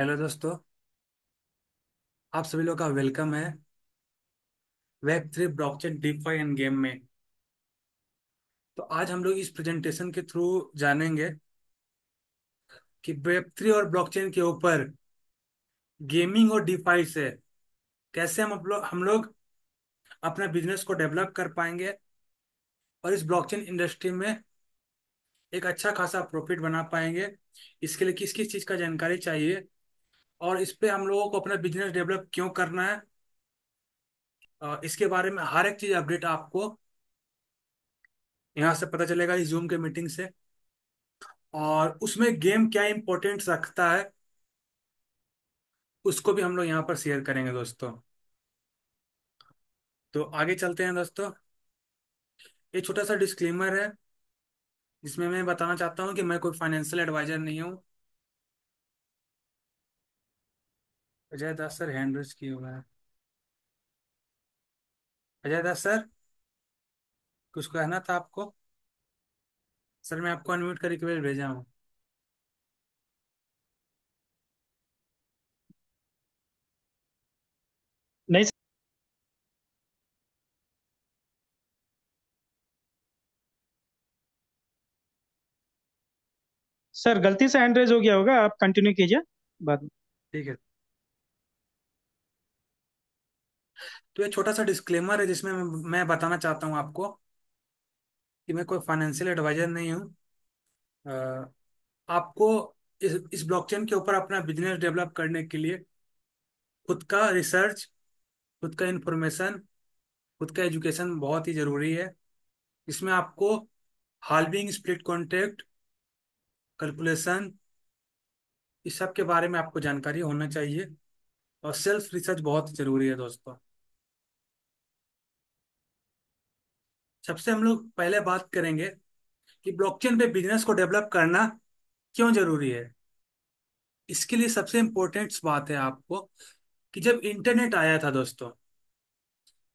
Hello दोस्तों आप सभी लोग का वेलकम है web three blockchain DeFi and game में तो आज हम लोग इस प्रेजेंटेशन के थ्रू जानेंगे कि वेब थ्री और ब्लॉकचेन के ऊपर गेमिंग और डीफाई से कैसे हम लोग हम लोग अपना बिजनेस को डेवलप कर पाएंगे और इस ब्लॉकचेन इंडस्ट्री में एक अच्छा खासा प्रॉफिट बना पाएंगे इसके लिए किस किस चीज़ का जानकारी चाहिए और इस पे हम लोगों को अपना बिजनेस डेवलप क्यों करना है इसके बारे में हर एक चीज अपडेट आपको यहाँ से पता चलेगा इस जूम के मीटिंग से और उसमें गेम क्या इंपॉर्टेंट रखता है उसको भी हम लोग यहाँ पर शेयर करेंगे दोस्तों तो आगे चलते हैं दोस्तों ये छोटा सा डिस्क्लेमर है जिसमें मैं बताना चाहता हूँ कि मैं कोई फाइनेंशियल एडवाइजर नहीं हूँ Ajay Das sir hand raise किए हुए हैं अजय दास सर कुछ कहना था आपको सर मैं आपको अनम्यूट करके रिक्वेस्ट भेजा हूँ नहीं सर गलती से हैंड रेज हो गया होगा आप कंटिन्यू कीजिए बाद में ठीक है तो ये छोटा सा डिस्क्लेमर है जिसमें मैं बताना चाहता हूँ आपको कि मैं कोई फाइनेंशियल एडवाइजर नहीं हूँ आपको इस इस ब्लॉकचेन के ऊपर अपना बिजनेस डेवलप करने के लिए खुद का रिसर्च खुद का इंफॉर्मेशन खुद का एजुकेशन बहुत ही ज़रूरी है इसमें आपको हाल्विंग स्प्लिट कॉन्टेक्ट कैलकुलेशन इस सब के बारे में आपको जानकारी होना चाहिए और सेल्फ रिसर्च बहुत ज़रूरी है दोस्तों सबसे हम लोग पहले बात करेंगे कि ब्लॉकचेन पे बिजनेस को डेवलप करना क्यों जरूरी है इसके लिए सबसे इम्पोर्टेंट बात है आपको कि जब इंटरनेट आया था दोस्तों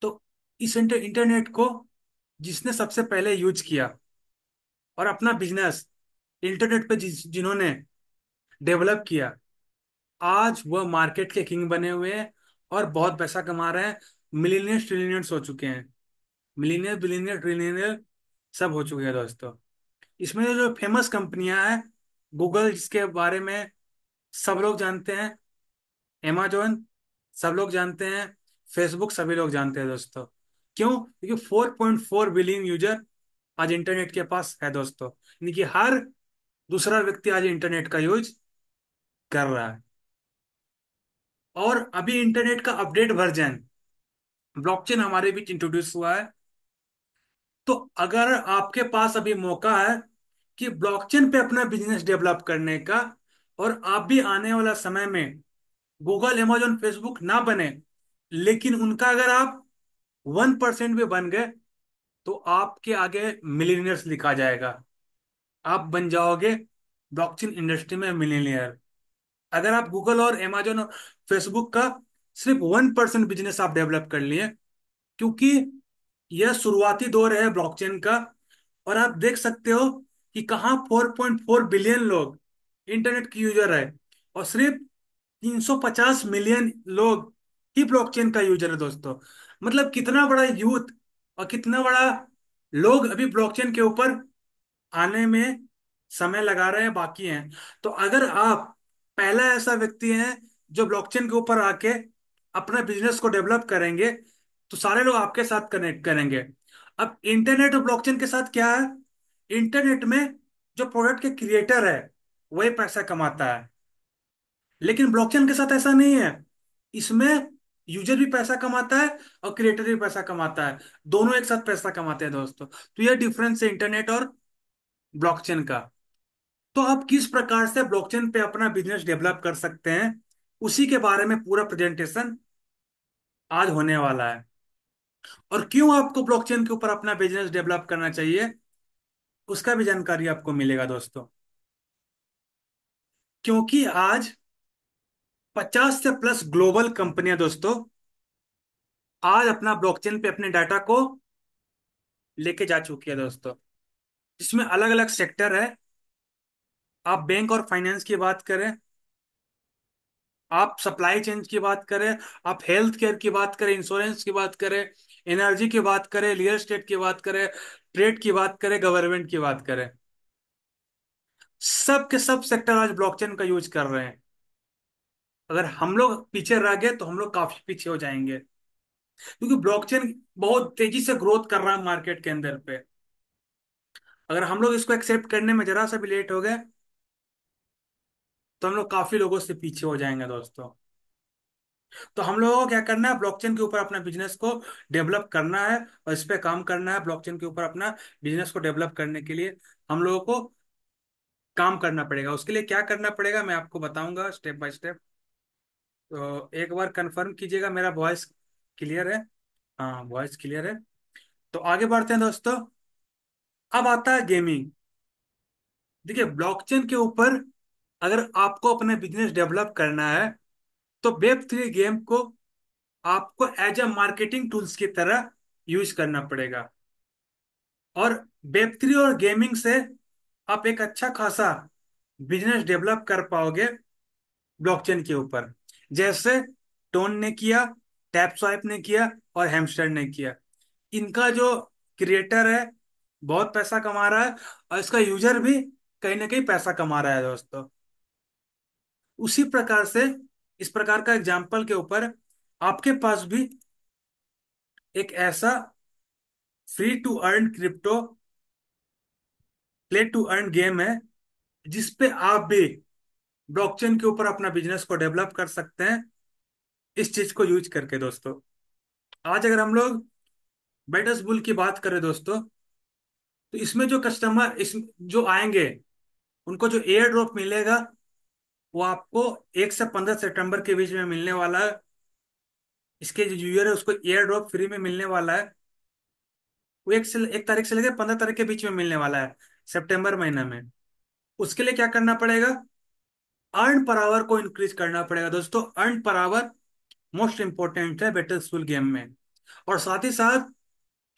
तो इस इंटर, इंटरनेट को जिसने सबसे पहले यूज किया और अपना बिजनेस इंटरनेट पे जिन्होंने डेवलप किया आज वह मार्केट के किंग बने हुए हैं और बहुत पैसा कमा रहे हैं मिलीनियंस ट्रिलियंस हो चुके हैं मिलीनियर बिलीनियर ट्रिलियनियर सब हो चुके हैं दोस्तों इसमें जो फेमस कंपनियां हैं गूगल जिसके बारे में सब लोग जानते हैं एमेजोन सब लोग जानते हैं फेसबुक सभी लोग जानते हैं दोस्तों क्यों क्योंकि four point four billion user आज इंटरनेट के पास है दोस्तों यानी कि हर दूसरा व्यक्ति आज इंटरनेट का यूज कर रहा है और अभी इंटरनेट का अपडेट वर्जन ब्लॉकचेन हमारे बीच इंट्रोड्यूस हुआ है तो अगर आपके पास अभी मौका है कि ब्लॉकचेन पे अपना बिजनेस डेवलप करने का और आप भी आने वाला समय में गूगल एमेजोन फेसबुक ना बने लेकिन उनका अगर आप वन परसेंट भी बन गए तो आपके आगे मिलीनियर्स लिखा जाएगा आप बन जाओगे ब्लॉकचेन इंडस्ट्री में मिलीनियर अगर आप गूगल और एमेजोन और फेसबुक का सिर्फ वन परसेंट बिजनेस आप डेवलप कर लिए क्योंकि यह शुरुआती दौर है ब्लॉकचेन का और आप देख सकते हो कि कहा 4.4 बिलियन लोग इंटरनेट के यूजर है और सिर्फ 350 मिलियन लोग ही ब्लॉकचेन का यूजर है दोस्तों मतलब कितना बड़ा यूथ और कितना बड़ा लोग अभी ब्लॉकचेन के ऊपर आने में समय लगा रहे हैं बाकी हैं तो अगर आप पहला ऐसा व्यक्ति हैं जो ब्लॉकचेन के ऊपर आके अपना बिजनेस को डेवलप करेंगे तो सारे लोग आपके साथ कनेक्ट करेंगे अब इंटरनेट और ब्लॉकचेन के साथ क्या है इंटरनेट में जो प्रोडक्ट के क्रिएटर है वही पैसा कमाता है लेकिन ब्लॉकचेन के साथ ऐसा नहीं है इसमें यूजर भी पैसा कमाता है और क्रिएटर भी पैसा कमाता है दोनों एक साथ पैसा कमाते हैं दोस्तों तो यह डिफरेंस है इंटरनेट और ब्लॉकचेन का तो आप किस प्रकार से ब्लॉकचेन पे अपना बिजनेस डेवलप कर सकते हैं उसी के बारे में पूरा प्रेजेंटेशन आज होने वाला है और क्यों आपको ब्लॉकचेन के ऊपर अपना बिजनेस डेवलप करना चाहिए उसका भी जानकारी आपको मिलेगा दोस्तों क्योंकि आज 50 से प्लस ग्लोबल कंपनियां दोस्तों आज अपना ब्लॉकचेन पे अपने डाटा को लेके जा चुकी है दोस्तों जिसमें अलग अलग सेक्टर है आप बैंक और फाइनेंस की बात करें आप सप्लाई चेन की बात करें आप हेल्थ केयर की बात करें इंश्योरेंस की बात करें एनर्जी की बात करें रियल स्टेट की बात करें ट्रेड की बात करें गवर्नमेंट की बात करें सब के सब सेक्टर आज ब्लॉकचेन का यूज कर रहे हैं अगर हम लोग पीछे रह गए तो हम लोग काफी पीछे हो जाएंगे क्योंकि ब्लॉकचेन बहुत तेजी से ग्रोथ कर रहा है मार्केट के अंदर पे अगर हम लोग इसको एक्सेप्ट करने में जरा सा भी लेट हो गए तो हम लोग काफी लोगों से पीछे हो जाएंगे दोस्तों तो हम लोगों को क्या करना है ब्लॉकचेन के ऊपर अपना बिजनेस को डेवलप करना है और इस पे काम करना है ब्लॉकचेन के ऊपर अपना बिजनेस को डेवलप करने के लिए हम लोगों को काम करना पड़ेगा उसके लिए क्या करना पड़ेगा मैं आपको बताऊंगा स्टेप बाय स्टेप तो एक बार कंफर्म कीजिएगा मेरा वॉइस क्लियर है हाँ वॉइस क्लियर है तो आगे बढ़ते हैं दोस्तों अब आता है गेमिंग देखिए ब्लॉकचेन के ऊपर अगर आपको अपने बिजनेस डेवलप करना है तो वेब थ्री गेम को आपको एज अ मार्केटिंग टूल्स की तरह यूज करना पड़ेगा और वेब थ्री और गेमिंग से आप एक अच्छा खासा बिजनेस डेवलप कर पाओगे ब्लॉकचेन के ऊपर जैसे टोन ने किया टैप स्वाइप ने किया और हेमस्टर ने किया इनका जो क्रिएटर है बहुत पैसा कमा रहा है और इसका यूजर भी कहीं ना कहीं पैसा कमा रहा है दोस्तों उसी प्रकार से इस प्रकार का एग्जाम्पल के ऊपर आपके पास भी एक ऐसा free to earn crypto play to earn game है जिसपे आप भी ब्लॉकचेन के ऊपर अपना बिजनेस को डेवलप कर सकते हैं इस चीज को यूज करके दोस्तों आज अगर हम लोग बेटस बुल की बात करें दोस्तों तो इसमें जो कस्टमर इस जो आएंगे उनको जो एयर ड्रॉप मिलेगा वो आपको एक से पंद्रह सितंबर के बीच में मिलने वाला है इसके जो यूजर है उसको एयर ड्रॉप फ्री में मिलने वाला है वो एक से एक तारीख से लेकर पंद्रह तारीख के बीच में मिलने वाला है सितंबर महीना में उसके लिए क्या करना पड़ेगा अर्न पर आवर को इंक्रीज करना पड़ेगा दोस्तों earn per hour most important है बेटर स्कूल गेम में और साथ ही साथ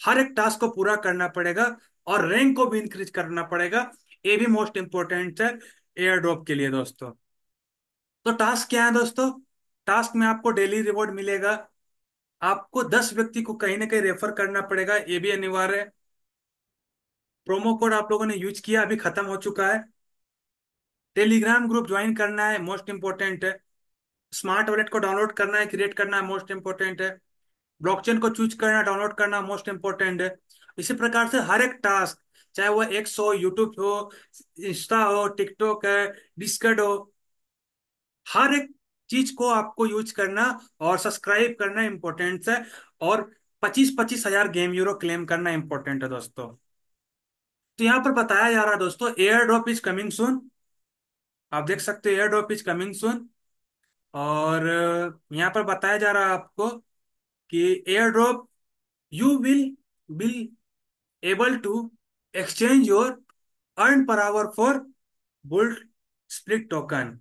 हर एक टास्क को पूरा करना पड़ेगा और रैंक को भी इंक्रीज करना पड़ेगा ये भी मोस्ट इंपॉर्टेंट है एयर ड्रॉप के लिए दोस्तों तो टास्क क्या है दोस्तों टास्क में आपको डेली रिवॉर्ड मिलेगा आपको दस व्यक्ति को कहीं ना कहीं रेफर करना पड़ेगा ये भी अनिवार्य है प्रोमो कोड आप लोगों ने यूज किया अभी खत्म हो चुका है टेलीग्राम ग्रुप ज्वाइन करना है मोस्ट इंपॉर्टेंट है स्मार्ट वॉलेट को डाउनलोड करना है क्रिएट करना है मोस्ट इंपॉर्टेंट है ब्लॉकचेन को चूज करना डाउनलोड करना मोस्ट इंपॉर्टेंट है इसी प्रकार से हर एक टास्क चाहे वो एक्स हो यूट्यूब हो इंस्टा हो टिकटॉक है डिस्कड हो हर एक चीज को आपको यूज करना और सब्सक्राइब करना इम्पोर्टेंट है और पच्चीस पच्चीस हजार गेम यूरो क्लेम करना इम्पोर्टेंट है दोस्तों तो यहाँ पर बताया जा रहा है दोस्तों airdrop is coming soon आप देख सकते हो airdrop is coming soon और यहाँ पर बताया जा रहा है आपको कि airdrop you will be able to exchange your earn per hour for bull split token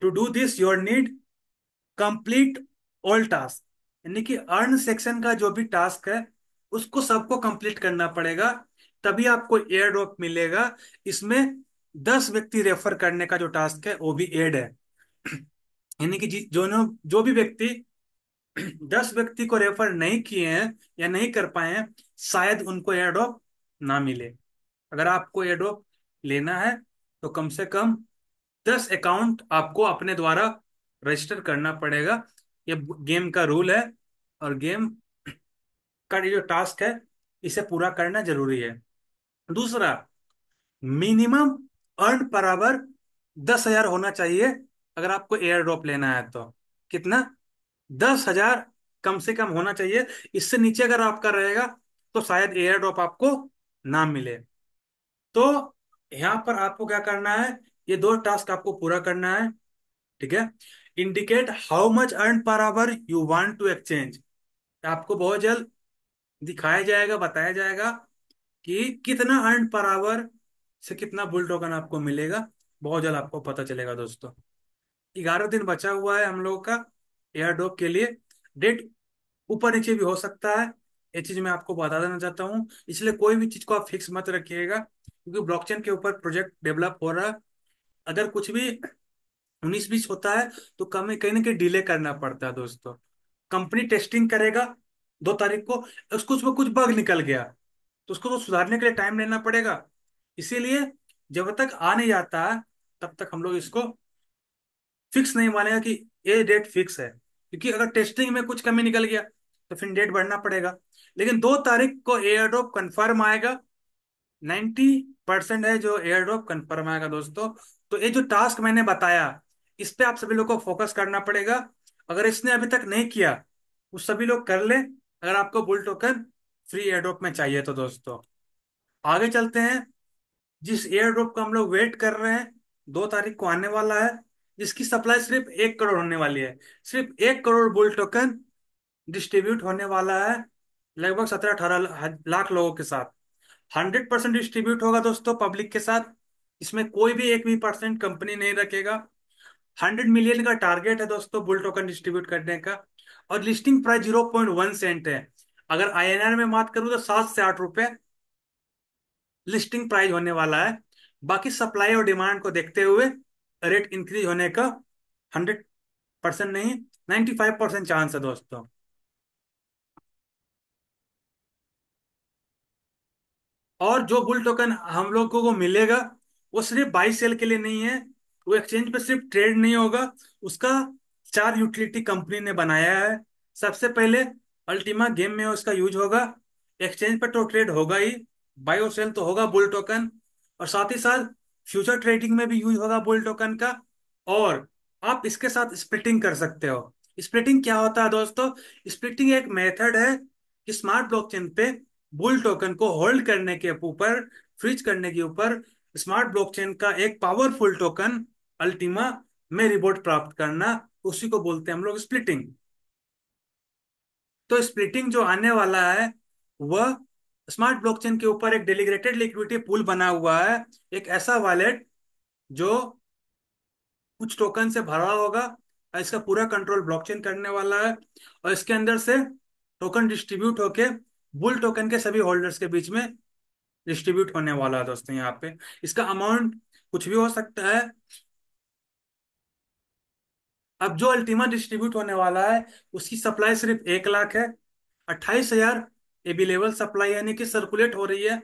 to do this your need complete all task यानी कि अर्न सेक्शन का जो भी टास्क है उसको सबको कंप्लीट करना पड़ेगा तभी आपको एयर ड्रॉप मिलेगा इसमें दस व्यक्ति रेफर करने का जो टास्क है वो भी एड है यानी कि जो जो भी व्यक्ति दस व्यक्ति को रेफर नहीं किए हैं या नहीं कर पाए हैं शायद उनको एयर ड्रॉप ना मिले अगर आपको एयर ड्रॉप लेना है तो कम से कम दस अकाउंट आपको अपने द्वारा रजिस्टर करना पड़ेगा ये गेम का रूल है और गेम का जो टास्क है इसे पूरा करना जरूरी है दूसरा मिनिमम अर्न पर आवर दस हजार होना चाहिए अगर आपको एयर ड्रॉप लेना है तो कितना दस हजार कम से कम होना चाहिए इससे नीचे अगर आपका रहेगा तो शायद एयर ड्रॉप आपको ना मिले तो यहां पर आपको क्या करना है ये दो टास्क आपको पूरा करना है ठीक है indicate how much earn per hour you want to exchange आपको बहुत जल्द दिखाया जाएगा बताया जाएगा कि कितना अर्न पर आवर से कितना बुल टोकन आपको मिलेगा बहुत जल्द आपको पता चलेगा दोस्तों ग्यारह दिन बचा हुआ है हम लोगों का एयर डॉग के लिए डेट ऊपर नीचे भी हो सकता है ये चीज मैं आपको बता देना चाहता हूँ इसलिए कोई भी चीज को आप फिक्स मत रखिएगा क्योंकि ब्लॉकचेन के ऊपर प्रोजेक्ट डेवलप हो रहा है अगर कुछ भी उन्नीस बीस होता है तो कम कहीं ना कहीं डिले करना पड़ता है दोस्तों कंपनी टेस्टिंग करेगा दो तारीख को उसको उसमें कुछ बग निकल गया तो उसको तो सुधारने के लिए टाइम लेना पड़ेगा इसीलिए जब तक आ नहीं जाता है तब तक हम लोग इसको फिक्स नहीं मानेगा कि ये डेट फिक्स है क्योंकि अगर टेस्टिंग में कुछ कमी निकल गया तो फिर डेट बढ़ना पड़ेगा लेकिन दो तारीख को एयर ड्रॉप कन्फर्म आएगा नाइन्टी परसेंट है जो एयर ड्रॉप कन्फर्म आएगा दोस्तों तो ये जो टास्क मैंने बताया इस पे आप सभी लोग को फोकस करना पड़ेगा अगर इसने अभी तक नहीं किया वो सभी लोग कर ले अगर आपको bull token free airdrop में चाहिए तो दोस्तों आगे चलते हैं जिस एयर ड्रॉप को हम लोग वेट कर रहे हैं दो तारीख को आने वाला है जिसकी सप्लाई सिर्फ एक करोड़ होने वाली है सिर्फ एक करोड़ बुल टोकन डिस्ट्रीब्यूट होने वाला है लगभग सत्रह अठारह लाख लोगों के साथ हंड्रेड परसेंट डिस्ट्रीब्यूट होगा दोस्तों पब्लिक के साथ इसमें कोई भी एक भी परसेंट कंपनी नहीं रखेगा हंड्रेड मिलियन का टारगेट है दोस्तों बुल टोकन डिस्ट्रीब्यूट करने का और listing price zero point one cent है अगर आईएनआर में बात करूं तो सात से आठ रुपए लिस्टिंग प्राइस होने वाला है बाकी सप्लाई और डिमांड को देखते हुए रेट इंक्रीज होने का हंड्रेड परसेंट नहीं नाइन्टी फाइव परसेंट चांस है दोस्तों और जो बुल टोकन हम लोगों को मिलेगा वो सिर्फ बाई सेल के लिए नहीं है वो एक्सचेंज पे सिर्फ ट्रेड नहीं होगा उसका चार यूटिलिटी कंपनी ने बनाया है सबसे पहले अल्टीमा गेम में उसका यूज होगा एक्सचेंज पर तो ट्रेड होगा ही बाई और सेल तो होगा बुल टोकन और साथ ही साथ फ्यूचर ट्रेडिंग में भी यूज होगा बुल टोकन का और आप इसके साथ स्प्लिटिंग कर सकते हो स्प्लिटिंग क्या होता है दोस्तों स्प्लिटिंग एक मेथड है कि स्मार्ट ब्लॉकचेन पे बुल टोकन को होल्ड करने के ऊपर फ्रीज करने के ऊपर स्मार्ट ब्लॉकचेन का एक पावरफुल टोकन अल्टीमा में रिपोर्ट प्राप्त करना उसी को बोलते हैं हम लोग स्प्लिटिंग तो स्प्लिटिंग जो आने वाला है वह स्मार्ट ब्लॉकचेन के ऊपर एक डेलीग्रेटेड लिक्विडिटी पूल बना हुआ है एक ऐसा वॉलेट जो कुछ टोकन से भरा होगा और इसका पूरा कंट्रोल ब्लॉकचेन करने वाला है और इसके अंदर से टोकन डिस्ट्रीब्यूट होके बुल टोकन के सभी होल्डर्स के बीच में डिस्ट्रीब्यूट होने वाला है दोस्तों यहाँ पे इसका अमाउंट कुछ भी हो सकता है अब जो अल्टीमा डिस्ट्रीब्यूट होने वाला है उसकी सप्लाई सिर्फ एक लाख है अट्ठाईस हजार एवेलेबल सप्लाई यानी कि सर्कुलेट हो रही है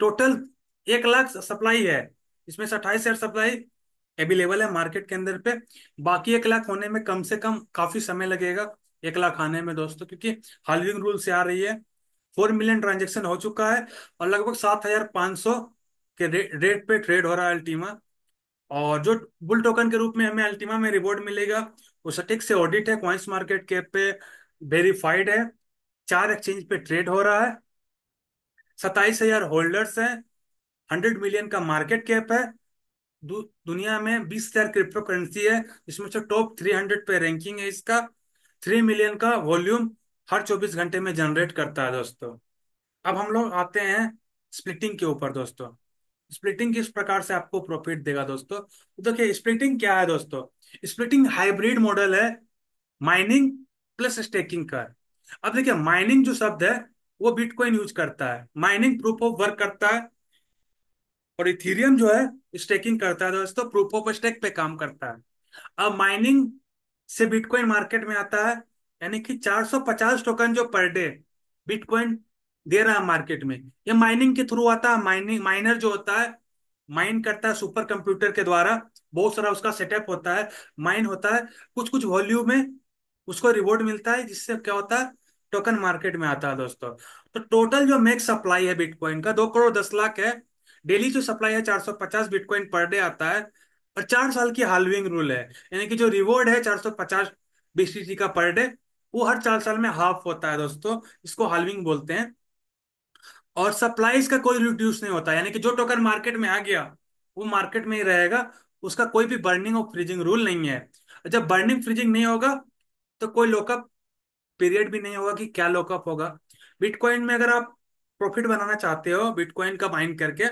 टोटल एक लाख सप्लाई है इसमें से अट्ठाईस हजार सप्लाई अवेलेबल है मार्केट के अंदर पे बाकी एक लाख होने में कम से कम काफी समय लगेगा एक लाख आने में दोस्तों क्योंकि हालविंग रूल से आ रही है फोर मिलियन ट्रांजेक्शन हो चुका है और लगभग सात हजार पांच सौ के रे, रेट पे ट्रेड हो रहा है अल्टीमा और जो बुल टोकन के रूप में हमें अल्टीमा में रिवॉर्ड मिलेगा वो सटीक से ऑडिट है क्वाइंस मार्केट कैप पे वेरीफाइड है चार एक्सचेंज पे ट्रेड हो रहा है सताइस हजार होल्डर्स है हंड्रेड मिलियन का मार्केट कैप है दु, दुनिया में बीस हजार क्रिप्टो करेंसी है जिसमें से टॉप थ्री हंड्रेड पे रैंकिंग है इसका थ्री मिलियन का वॉल्यूम हर 24 घंटे में जनरेट करता है दोस्तों अब हम लोग आते हैं स्प्लिटिंग के ऊपर दोस्तों स्प्लिटिंग किस प्रकार से आपको प्रॉफिट देगा दोस्तों तो देखिए तो स्प्लिटिंग क्या है दोस्तों स्प्लिटिंग हाइब्रिड मॉडल है माइनिंग प्लस स्टेकिंग का अब देखिए माइनिंग जो शब्द है वो बिटकॉइन यूज करता है माइनिंग प्रूफ ऑफ वर्क करता है और इथेरियम जो है स्टेकिंग करता है दोस्तों प्रूफ ऑफ स्टेक पे काम करता है अब माइनिंग से बिटकॉइन मार्केट में आता है यानी कि 450 टोकन जो पर डे बिटकॉइन दे रहा है मार्केट में ये माइनिंग के थ्रू आता है माइनिंग माइनर जो होता है माइन करता है सुपर कंप्यूटर के द्वारा बहुत सारा उसका सेटअप होता है माइन होता है कुछ कुछ वॉल्यूम में उसको रिवॉर्ड मिलता है जिससे क्या होता है टोकन मार्केट में आता है दोस्तों तो टोटल जो मेक सप्लाई है बिटकॉइन का दो करोड़ दस लाख है डेली जो सप्लाई है चार सौ पचास बिटकॉइन पर डे आता है और चार साल की हालविंग रूल है यानी कि जो रिवॉर्ड है चार सौ पचास बीसीसी का पर डे वो हर चार साल में हाफ होता है दोस्तों इसको हालविंग बोलते हैं और सप्लाईज का कोई रिड्यूस नहीं होता यानी कि जो टोकन मार्केट में आ गया वो मार्केट में ही रहेगा उसका कोई भी बर्निंग और फ्रीजिंग रूल नहीं है जब बर्निंग फ्रीजिंग नहीं होगा तो कोई लोकअप पीरियड भी नहीं होगा कि क्या लोकअप होगा बिटकॉइन में अगर आप प्रॉफिट बनाना चाहते हो बिटकॉइन का माइन करके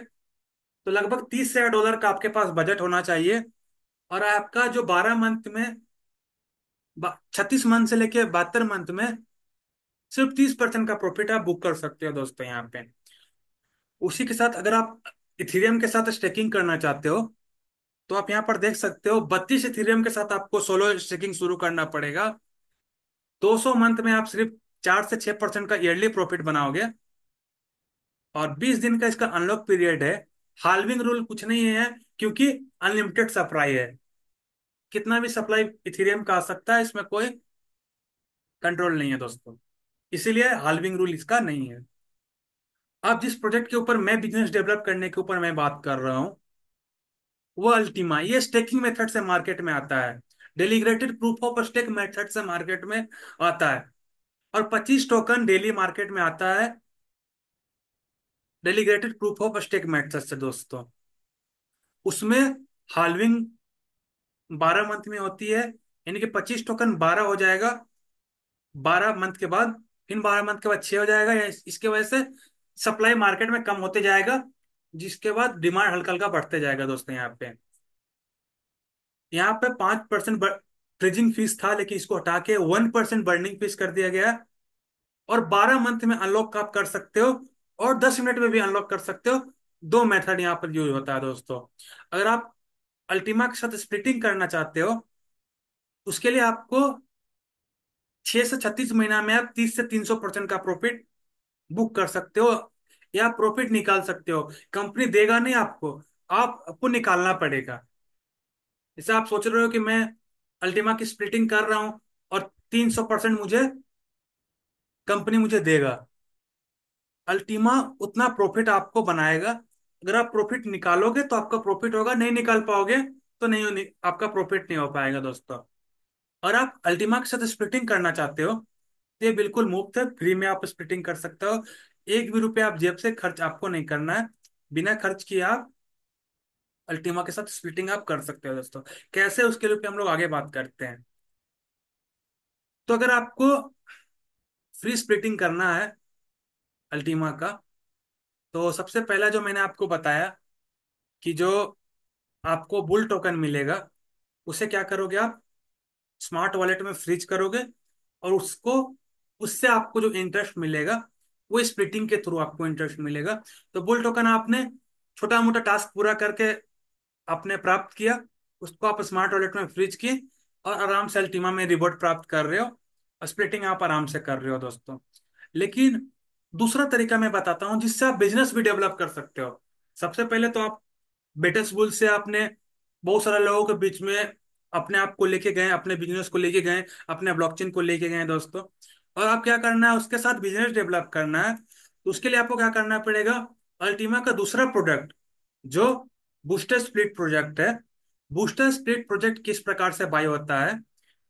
तो लगभग तीस हजार डॉलर का आपके पास बजट होना चाहिए और आपका जो बारह मंथ में छत्तीस मंथ से लेके बहत्तर मंथ में सिर्फ तीस परसेंट का प्रॉफिट आप बुक कर सकते हो दोस्तों यहाँ पे उसी के साथ अगर आप इथेरियम के साथ स्टेकिंग करना चाहते हो तो आप यहाँ पर देख सकते हो बत्तीस इथेरियम के साथ आपको सोलो स्टेकिंग शुरू करना पड़ेगा 200 मंथ में आप सिर्फ चार से छह परसेंट का ईयरली प्रॉफिट बनाओगे और 20 दिन का इसका अनलॉक पीरियड है हाल्विंग रूल कुछ नहीं है क्योंकि अनलिमिटेड सप्लाई है कितना भी सप्लाई इथेरियम का आ सकता है इसमें कोई कंट्रोल नहीं है दोस्तों इसीलिए हाल्विंग रूल इसका नहीं है अब जिस प्रोजेक्ट के ऊपर मैं बिजनेस डेवलप करने के ऊपर मैं बात कर रहा हूं वो अल्टीमा ये स्टेकिंग मेथड से मार्केट में आता है delegated proof of stake method से मार्केट में आता है और 25 टोकन डेली मार्केट में आता है delegated proof of stake method से दोस्तों उसमें हाल्विंग बारह मंथ में होती है यानी कि पच्चीस टोकन बारह हो जाएगा बारह मंथ के बाद फिर बारह मंथ के बाद छह हो जाएगा इसके वजह से सप्लाई मार्केट में कम होते जाएगा जिसके बाद डिमांड हल्का हल्का बढ़ते जाएगा दोस्तों यहाँ पे यहाँ पे पांच परसेंट ट्रेजिंग फीस था लेकिन इसको हटा के वन परसेंट बर्निंग फीस कर दिया गया और बारह मंथ में अनलॉक आप कर सकते हो और दस मिनट में भी अनलॉक कर सकते हो दो मेथड यहाँ पर यूज होता है दोस्तों अगर आप अल्टीमा के साथ स्प्लिटिंग करना चाहते हो उसके लिए आपको छह से छत्तीस महीना में आप तीस से तीन सौ परसेंट का प्रॉफिट बुक कर सकते हो या प्रॉफिट निकाल सकते हो कंपनी देगा नहीं आपको आप आपको निकालना पड़ेगा जैसे आप सोच रहे हो कि मैं अल्टीमा की स्प्लिटिंग कर रहा हूं और तीन सौ परसेंट मुझे कंपनी मुझे देगा अल्टीमा उतना प्रॉफिट आपको बनाएगा अगर आप प्रॉफिट निकालोगे तो आपका प्रॉफिट होगा नहीं निकाल पाओगे तो नहीं, आपका प्रॉफिट नहीं हो पाएगा दोस्तों और आप अल्टीमा के साथ स्प्लिटिंग करना चाहते हो तो ये बिल्कुल मुफ्त है फ्री में आप स्प्लिटिंग कर सकते हो एक भी रुपया आप जेब से खर्च आपको नहीं करना है बिना खर्च किए आप अल्टीमा के साथ स्प्लिटिंग आप कर सकते हो दोस्तों कैसे उसके लिए हम लोग आगे बात करते हैं तो अगर आपको फ्री स्प्लिटिंग करना है अल्टीमा का तो सबसे पहला जो मैंने आपको बताया कि जो आपको बुल टोकन मिलेगा उसे क्या करोगे आप स्मार्ट वॉलेट में फ्रीज करोगे और उसको उससे आपको जो इंटरेस्ट मिलेगा वो स्प्लिटिंग के थ्रू आपको इंटरेस्ट मिलेगा तो बुल टोकन आपने छोटा मोटा टास्क पूरा करके आपने प्राप्त किया उसको आप स्मार्ट वॉलेट में फ्रीज किए और आराम से अल्टीमा में रिवॉर्ड प्राप्त कर रहे हो और स्प्लिटिंग आप आराम से कर रहे हो दोस्तों लेकिन दूसरा तरीका मैं बताता हूँ जिससे आप बिजनेस भी डेवलप कर सकते हो सबसे पहले तो आप बेटर स्कूल से आपने बहुत सारे लोगों के बीच में अपने आप को लेके गए अपने बिजनेस को लेके गए अपने ब्लॉकचेन को लेके गए दोस्तों और आप क्या करना है उसके साथ बिजनेस डेवलप करना है तो उसके लिए आपको क्या करना पड़ेगा अल्टीमा का दूसरा प्रोडक्ट जो बूस्टर स्प्लिट प्रोजेक्ट है बूस्टर स्प्लिट प्रोजेक्ट किस प्रकार से बाय होता है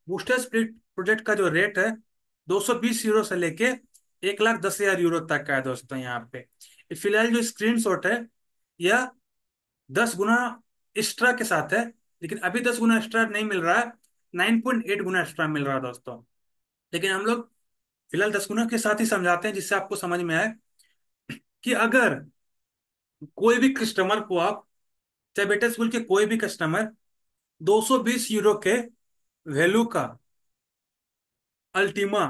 बूस्टर स्प्लिट प्रोजेक्ट का जो रेट है दो यूरो से लेके एक लाख दस हजार यूरो तक का है दोस्तों यहाँ पे फिलहाल जो स्क्रीन शॉट है यह दस गुना एक्स्ट्रा के साथ है लेकिन अभी दस गुना एक्स्ट्रा नहीं मिल रहा है नाइन पॉइंट एट गुना एक्स्ट्रा मिल रहा है दोस्तों लेकिन हम लोग फिलहाल दस गुना के साथ ही समझाते हैं जिससे आपको समझ में आए कि अगर कोई भी कस्टमर को आप चाहे बेटे स्कूल के कोई भी कस्टमर 220 यूरो के वैल्यू का अल्टीमा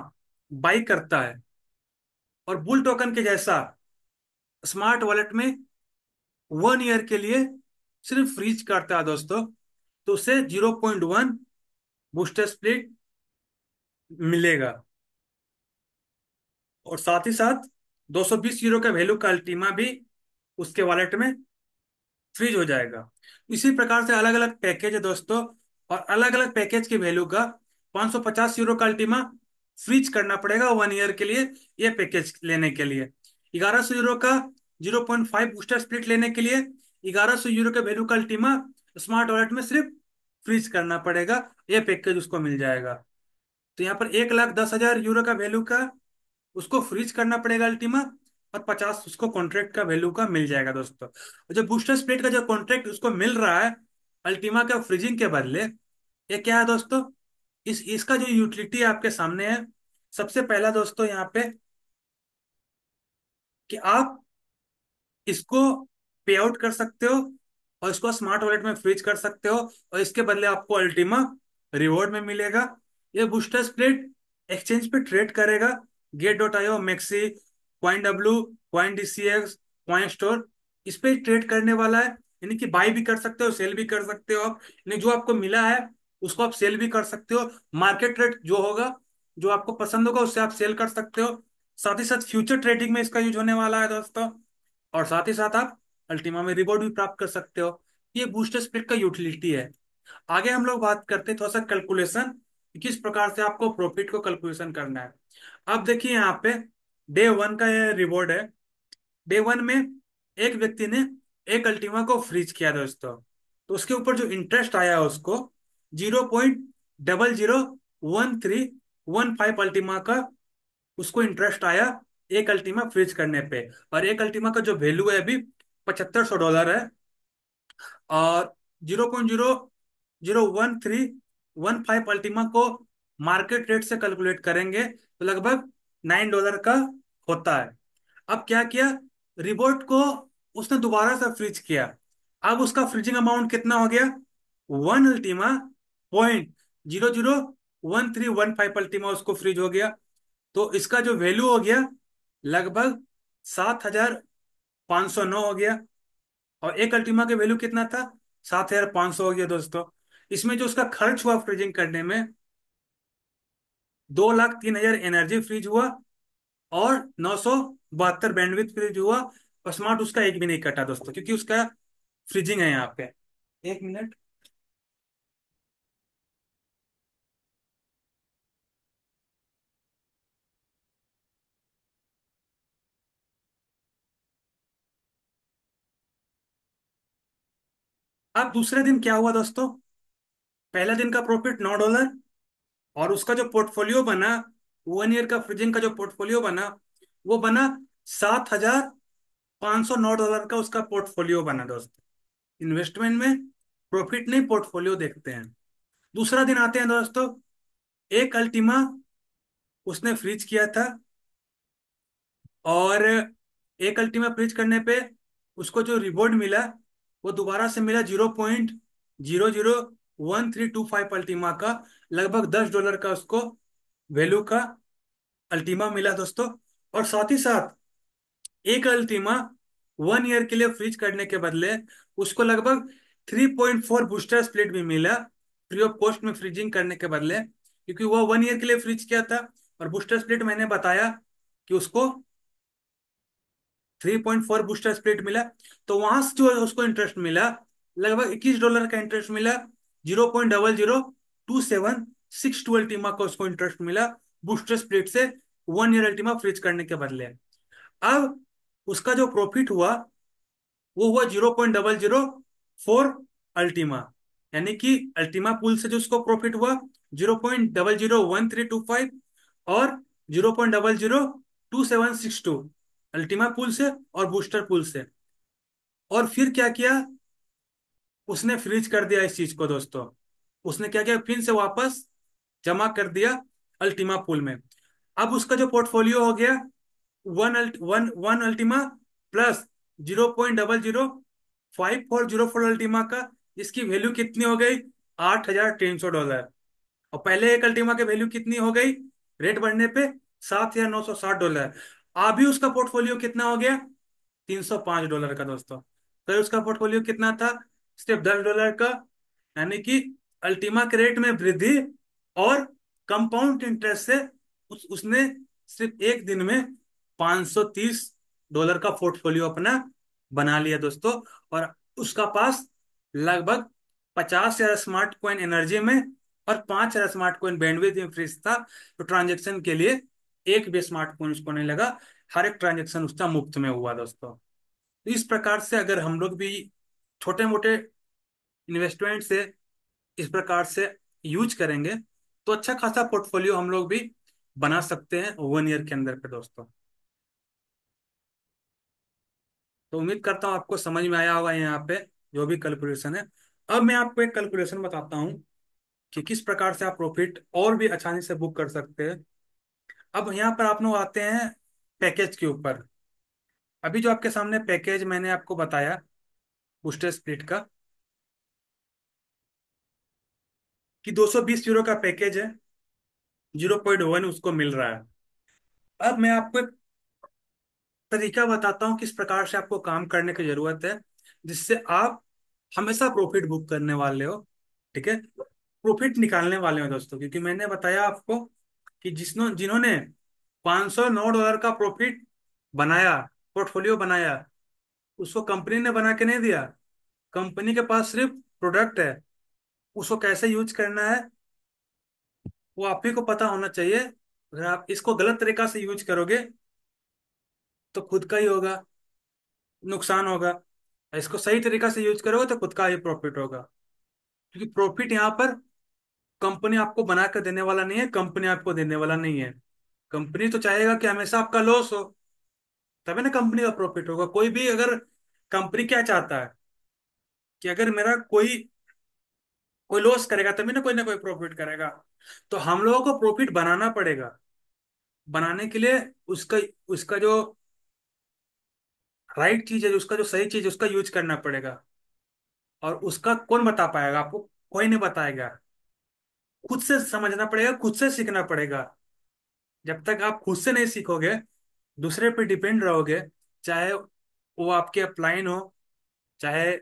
बाई करता है और बुल टोकन के जैसा स्मार्ट वॉलेट में वन ईयर के लिए सिर्फ फ्रीज करता है दोस्तों तो उसे zero point one booster split मिलेगा और साथ ही साथ 220 यूरो का वैल्यू का अल्टीमा भी उसके वॉलेट में फ्रीज हो जाएगा इसी प्रकार से अलग अलग पैकेज है दोस्तों और अलग अलग पैकेज के वैल्यू का 550 यूरो का अल्टीमा स्विच करना पड़ेगा वन ईयर के लिए ये पैकेज लेने के लिए ग्यारह सौ यूरो का zero point five booster split लेने के लिए ग्यारह सौ यूरो का वैल्यू का अल्टीमा स्मार्ट वॉलेट में सिर्फ फ्रीज करना पड़ेगा ये पैकेज उसको मिल जाएगा तो यहाँ पर एक लाख दस हजार यूरो का वैल्यू का उसको फ्रीज करना पड़ेगा अल्टीमा और पचास उसको कॉन्ट्रैक्ट का वैल्यू का मिल जाएगा दोस्तों जो बूस्टर स्प्लिट का जो कॉन्ट्रैक्ट उसको मिल रहा है अल्टीमा का फ्रीजिंग के बदले ये क्या है दोस्तों इस इसका जो यूटिलिटी आपके सामने है सबसे पहला दोस्तों यहाँ पे कि आप इसको पे आउट कर सकते हो और इसको स्मार्ट वॉलेट में फ्रीज कर सकते हो और इसके बदले आपको अल्टीमा रिवॉर्ड में मिलेगा ये बूस्टर स्प्लिट एक्सचेंज पे ट्रेड करेगा gate dot IO maxi coin W coin DCX coin store इस पे ट्रेड करने वाला है यानी कि बाय भी कर सकते हो सेल भी कर सकते हो आप यानी जो आपको मिला है उसको आप सेल भी कर सकते हो मार्केट रेट जो होगा जो आपको पसंद होगा उससे आप सेल कर सकते हो साथ ही साथ फ्यूचर ट्रेडिंग में इसका यूज होने वाला है दोस्तों और साथ ही साथ आप अल्टीमा में रिवॉर्ड भी प्राप्त कर सकते हो ये बूस्टर स्प्लिट का यूटिलिटी है आगे हम लोग बात करते हैं थोड़ा सा कैलकुलेशन किस प्रकार से आपको प्रॉफिट को कैलकुलेशन करना है अब देखिए यहाँ पे डे वन का यह रिवॉर्ड है डे वन में एक व्यक्ति ने एक अल्टीमा को फ्रीज किया दोस्तों तो उसके ऊपर जो इंटरेस्ट आया उसको zero point double zero one three one five Ultima का उसको इंटरेस्ट आया एक अल्टीमा फ्रीज करने पे और एक अल्टीमा का जो वैल्यू है अभी पचहत्तर सौ डॉलर है और zero point zero zero one three one five Ultima को मार्केट रेट से कैलकुलेट करेंगे तो लगभग नाइन डॉलर का होता है अब क्या किया रिबोट को उसने दोबारा से फ्रीज किया अब उसका फ्रीजिंग अमाउंट कितना हो गया one Ultima point zero zero one three one five Ultima उसको फ्रीज हो गया तो इसका जो वैल्यू हो गया लगभग सात हजार पांच सौ नौ हो गया और एक अल्टीमा का वैल्यू कितना था सात हजार पांच सौ हो गया दोस्तों इसमें जो उसका खर्च हुआ फ्रीजिंग करने में दो लाख तीन हजार एनर्जी फ्रीज हुआ और नौ सौ बहत्तर बैंडविथ फ्रीज हुआ और स्मार्ट उसका एक भी नहीं कटा दोस्तों क्योंकि उसका फ्रीजिंग है यहाँ पे एक मिनट अब दूसरे दिन क्या हुआ दोस्तों पहला दिन का प्रॉफिट नौ डॉलर और उसका जो पोर्टफोलियो बना वन ईयर का फ्रिजिंग का जो पोर्टफोलियो बना वो बना सात हजार पांच सौ नौ डॉलर का उसका पोर्टफोलियो बना दोस्तों इन्वेस्टमेंट में प्रॉफिट नहीं पोर्टफोलियो देखते हैं दूसरा दिन आते हैं दोस्तों एक अल्टीमा उसने फ्रीज किया था और एक अल्टीमा फ्रीज करने पे उसको जो रिवॉर्ड मिला वो दोबारा से मिला zero point zero zero one three two five Ultima का लगभग दस डॉलर का उसको वैल्यू का अल्टीमा मिला दोस्तों और साथ ही साथ एक अल्टीमा वन ईयर के लिए फ्रीज करने के बदले उसको लगभग three point four booster split भी मिला फ्री ऑफ कॉस्ट में फ्रीजिंग करने के बदले क्योंकि वह वन ईयर के लिए फ्रीज किया था और बूस्टर स्प्लिट मैंने बताया कि उसको three point four booster split मिला तो वहां से जो उसको इंटरेस्ट मिला लगभग इक्कीस डॉलर का इंटरेस्ट मिला zero point double zero two seven six two Ultima का उसको इंटरेस्ट मिला बूस्टर स्प्लिट से वन ईयर अल्टीमा फ्रिज करने के बदले अब उसका जो प्रॉफिट हुआ वो हुआ zero point double zero four Ultima यानी कि अल्टीमा पुल से जो उसको प्रॉफिट हुआ zero point double zero one three two five और zero point double zero two seven six two Ultima pool से और बूस्टर पुल से और फिर क्या किया उसने फ्रीज कर दिया इस चीज को दोस्तों उसने क्या किया फिर से वापस जमा कर दिया अल्टीमा पुल में अब उसका जो पोर्टफोलियो हो गया one alt, one one Ultima plus zero point double zero five four zero four Ultima का इसकी वैल्यू कितनी हो गई आठ हजार तीन सौ डॉलर और पहले एक अल्टीमा की वैल्यू कितनी हो गई रेट बढ़ने पे सात हजार नौ सौ साठ डॉलर अभी उसका पोर्टफोलियो कितना हो गया 305 डॉलर का दोस्तों तो उसका पोर्टफोलियो कितना था सिर्फ दस डॉलर का यानी कि अल्टीमा के रेट में वृद्धि और कंपाउंड इंटरेस्ट से उस, उसने सिर्फ एक दिन में 530 डॉलर का पोर्टफोलियो अपना बना लिया दोस्तों और उसका पास लगभग पचास हजार स्मार्ट कॉइन एनर्जी में और पांच हजार स्मार्ट कॉइन बैंडविथ में फ्रिज था तो ट्रांजेक्शन के लिए एक भी स्मार्टफोन उसको नहीं लगा हर एक ट्रांजेक्शन उसका मुफ्त में हुआ दोस्तों तो इस प्रकार से अगर हम लोग भी छोटे मोटे इन्वेस्टमेंट से इस प्रकार से यूज करेंगे तो अच्छा खासा पोर्टफोलियो हम लोग भी बना सकते हैं वन ईयर के अंदर पे दोस्तों तो उम्मीद करता हूँ आपको समझ में आया होगा यहाँ पे जो भी कैलकुलेशन है अब मैं आपको एक कैलकुलेशन बताता हूँ कि किस प्रकार से आप प्रॉफिट और भी आसानी से बुक कर सकते हैं अब यहाँ पर आप लोग आते हैं पैकेज के ऊपर अभी जो आपके सामने पैकेज मैंने आपको बताया बूस्टर स्प्लिट का कि 220 यूरो का पैकेज है जीरो पॉइंट वन उसको मिल रहा है अब मैं आपको एक तरीका बताता हूं किस प्रकार से आपको काम करने की जरूरत है जिससे आप हमेशा प्रॉफिट बुक करने वाले हो ठीक है प्रॉफिट निकालने वाले हो दोस्तों क्योंकि मैंने बताया आपको कि जिसनों जिन्होंने 500 नौ डॉलर का प्रॉफिट बनाया पोर्टफोलियो बनाया उसको कंपनी ने बना के नहीं दिया कंपनी के पास सिर्फ प्रोडक्ट है उसको कैसे यूज करना है वो आप ही को पता होना चाहिए अगर आप इसको गलत तरीका से यूज करोगे तो खुद का ही होगा नुकसान होगा इसको सही तरीका से यूज करोगे तो खुद का ही प्रॉफिट होगा क्योंकि प्रॉफिट यहाँ पर कंपनी आपको बनाकर देने वाला नहीं है कंपनी आपको देने वाला नहीं है कंपनी तो चाहेगा कि हमेशा आपका लॉस हो तभी ना कंपनी का प्रॉफिट होगा कोई भी अगर कंपनी क्या चाहता है कि अगर मेरा कोई कोई लॉस करेगा तभी ना कोई ना कोई प्रॉफिट करेगा तो हम लोगों को प्रॉफिट बनाना पड़ेगा बनाने के लिए उसका उसका जो राइट चीज है उसका जो सही चीज उसका यूज करना पड़ेगा और उसका कौन बता पाएगा आपको कोई नहीं बताएगा खुद से समझना पड़ेगा खुद से सीखना पड़ेगा जब तक आप खुद से नहीं सीखोगे दूसरे पे डिपेंड रहोगे चाहे वो आपके अपलाइन हो चाहे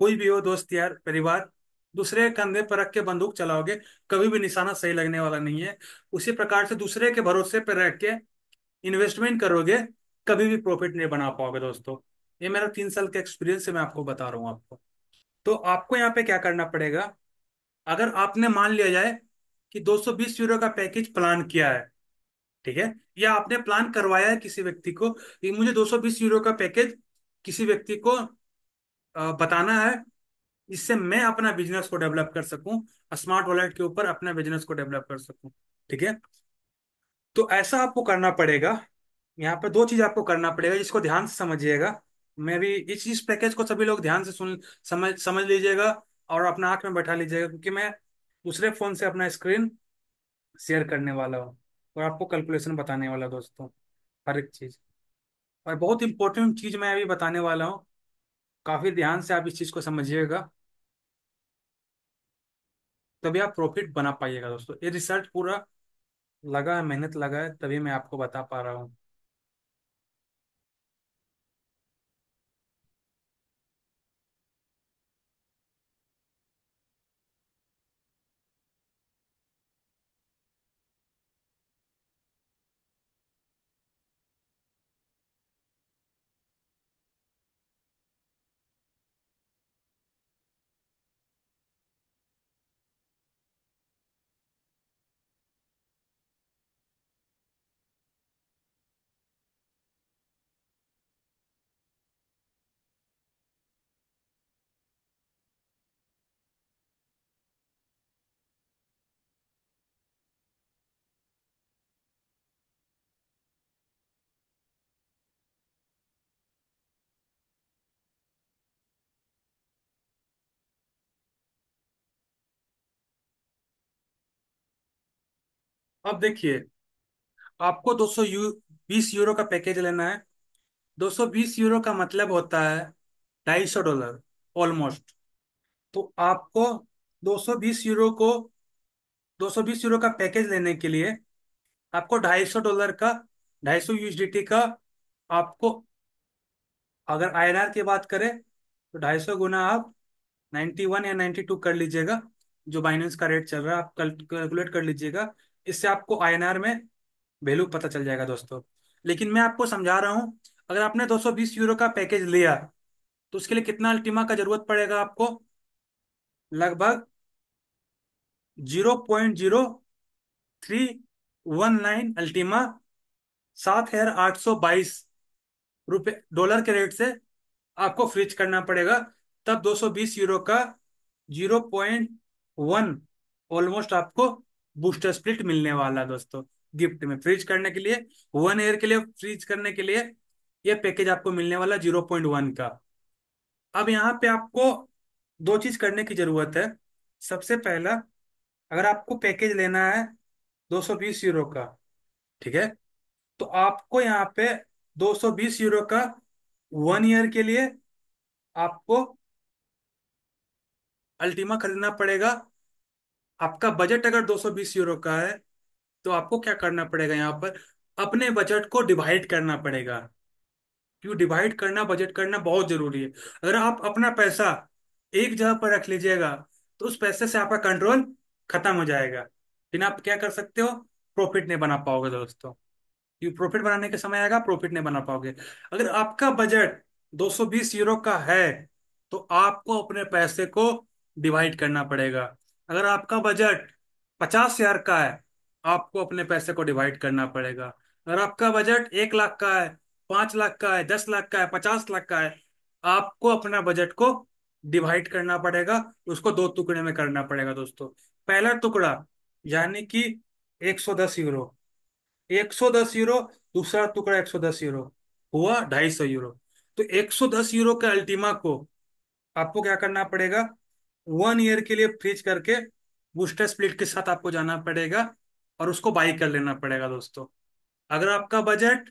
कोई भी हो दोस्त यार परिवार दूसरे कंधे पर रख के बंदूक चलाओगे कभी भी निशाना सही लगने वाला नहीं है उसी प्रकार से दूसरे के भरोसे पर रख के इन्वेस्टमेंट करोगे कभी भी प्रॉफिट नहीं बना पाओगे दोस्तों ये मेरा तीन साल का एक्सपीरियंस है मैं आपको बता रहा हूँ आपको तो आपको यहाँ पे क्या करना पड़ेगा अगर आपने मान लिया जाए कि 220 यूरो का पैकेज प्लान किया है ठीक है या आपने प्लान करवाया है किसी व्यक्ति को कि मुझे 220 यूरो का पैकेज किसी व्यक्ति को बताना है इससे मैं अपना बिजनेस को डेवलप कर सकूं स्मार्ट वॉलेट के ऊपर अपना बिजनेस को डेवलप कर सकूं ठीक है तो ऐसा आपको करना पड़ेगा यहाँ पर दो चीज आपको करना पड़ेगा जिसको ध्यान से समझिएगा मैं भी इस इस पैकेज को सभी लोग ध्यान से सुन समझ समझ लीजिएगा और अपना आंख में बैठा लीजिएगा क्योंकि मैं दूसरे फोन से अपना स्क्रीन शेयर करने वाला हूँ और आपको कैलकुलेशन बताने वाला दोस्तों हर एक चीज़ और बहुत इंपॉर्टेंट चीज़ मैं अभी बताने वाला हूँ काफ़ी ध्यान से आप इस चीज़ को समझिएगा तभी आप प्रॉफिट बना पाइएगा दोस्तों ये रिसर्च पूरा लगा है मेहनत लगा है तभी मैं आपको बता पा रहा हूँ अब देखिए आपको 200 यू 20 यूरो का पैकेज लेना है 220 यूरो का मतलब होता है ढाई सौ डॉलर ऑलमोस्ट तो आपको 220 यूरो को 220 यूरो का पैकेज लेने के लिए आपको ढाई सौ डॉलर का ढाई सौ यूएसडीटी का आपको अगर आईएनआर की बात करें तो ढाई सौ गुना आप 91 या 92 कर लीजिएगा जो बाइनेंस का रेट चल रहा है आप कैलकुलेट कर लीजिएगा इससे आपको आर में वैल्यू पता चल जाएगा दोस्तों लेकिन मैं आपको समझा रहा हूँ अगर आपने 220 यूरो का पैकेज लिया तो उसके लिए कितना अल्टीमा का जरूरत पड़ेगा आपको लगभग zero point zero three one nine Ultima सात हजार आठ सौ बाईस रुपये डॉलर के रेट से आपको फ्रिज करना पड़ेगा तब 220 यूरो का 0.1 ऑलमोस्ट आपको बूस्टर स्प्लिट मिलने वाला है दोस्तों गिफ्ट में फ्रीज करने के लिए वन ईयर के लिए फ्रीज करने के लिए ये पैकेज आपको मिलने वाला जीरो पॉइंट वन का अब यहाँ पे आपको दो चीज करने की जरूरत है सबसे पहला अगर आपको पैकेज लेना है दो सौ बीस यूरो का ठीक है तो आपको यहाँ पे दो सौ बीस यूरो का वन ईयर के लिए आपको अल्टीमा खरीदना पड़ेगा आपका बजट अगर 220 यूरो का है तो आपको क्या करना पड़ेगा यहाँ पर अपने बजट को डिवाइड करना पड़ेगा क्यों डिवाइड करना बजट करना बहुत जरूरी है अगर आप अपना पैसा एक जगह पर रख लीजिएगा तो उस पैसे से आपका कंट्रोल खत्म हो जाएगा लेकिन आप क्या कर सकते हो प्रॉफिट नहीं बना पाओगे दोस्तों क्यों प्रॉफिट बनाने का समय आएगा प्रॉफिट नहीं बना पाओगे अगर आपका बजट 220 यूरो का है तो आपको अपने पैसे को डिवाइड करना पड़ेगा अगर आपका बजट पचास हजार का है आपको अपने पैसे को डिवाइड करना पड़ेगा अगर आपका बजट एक लाख का है पांच लाख का है दस लाख का है पचास लाख का है आपको अपना बजट को डिवाइड करना पड़ेगा उसको दो टुकड़े में करना पड़ेगा दोस्तों पहला टुकड़ा यानी कि एक सौ दस यूरो सौ दस यूरो दूसरा टुकड़ा एक सौ दस यूरो हुआ ढाई सौ यूरो तो दस यूरो के अल्टीमा को आपको क्या करना पड़ेगा वन ईयर के लिए फ्रीज करके बूस्टर स्प्लिट के साथ आपको जाना पड़ेगा और उसको बाई कर लेना पड़ेगा दोस्तों अगर आपका बजट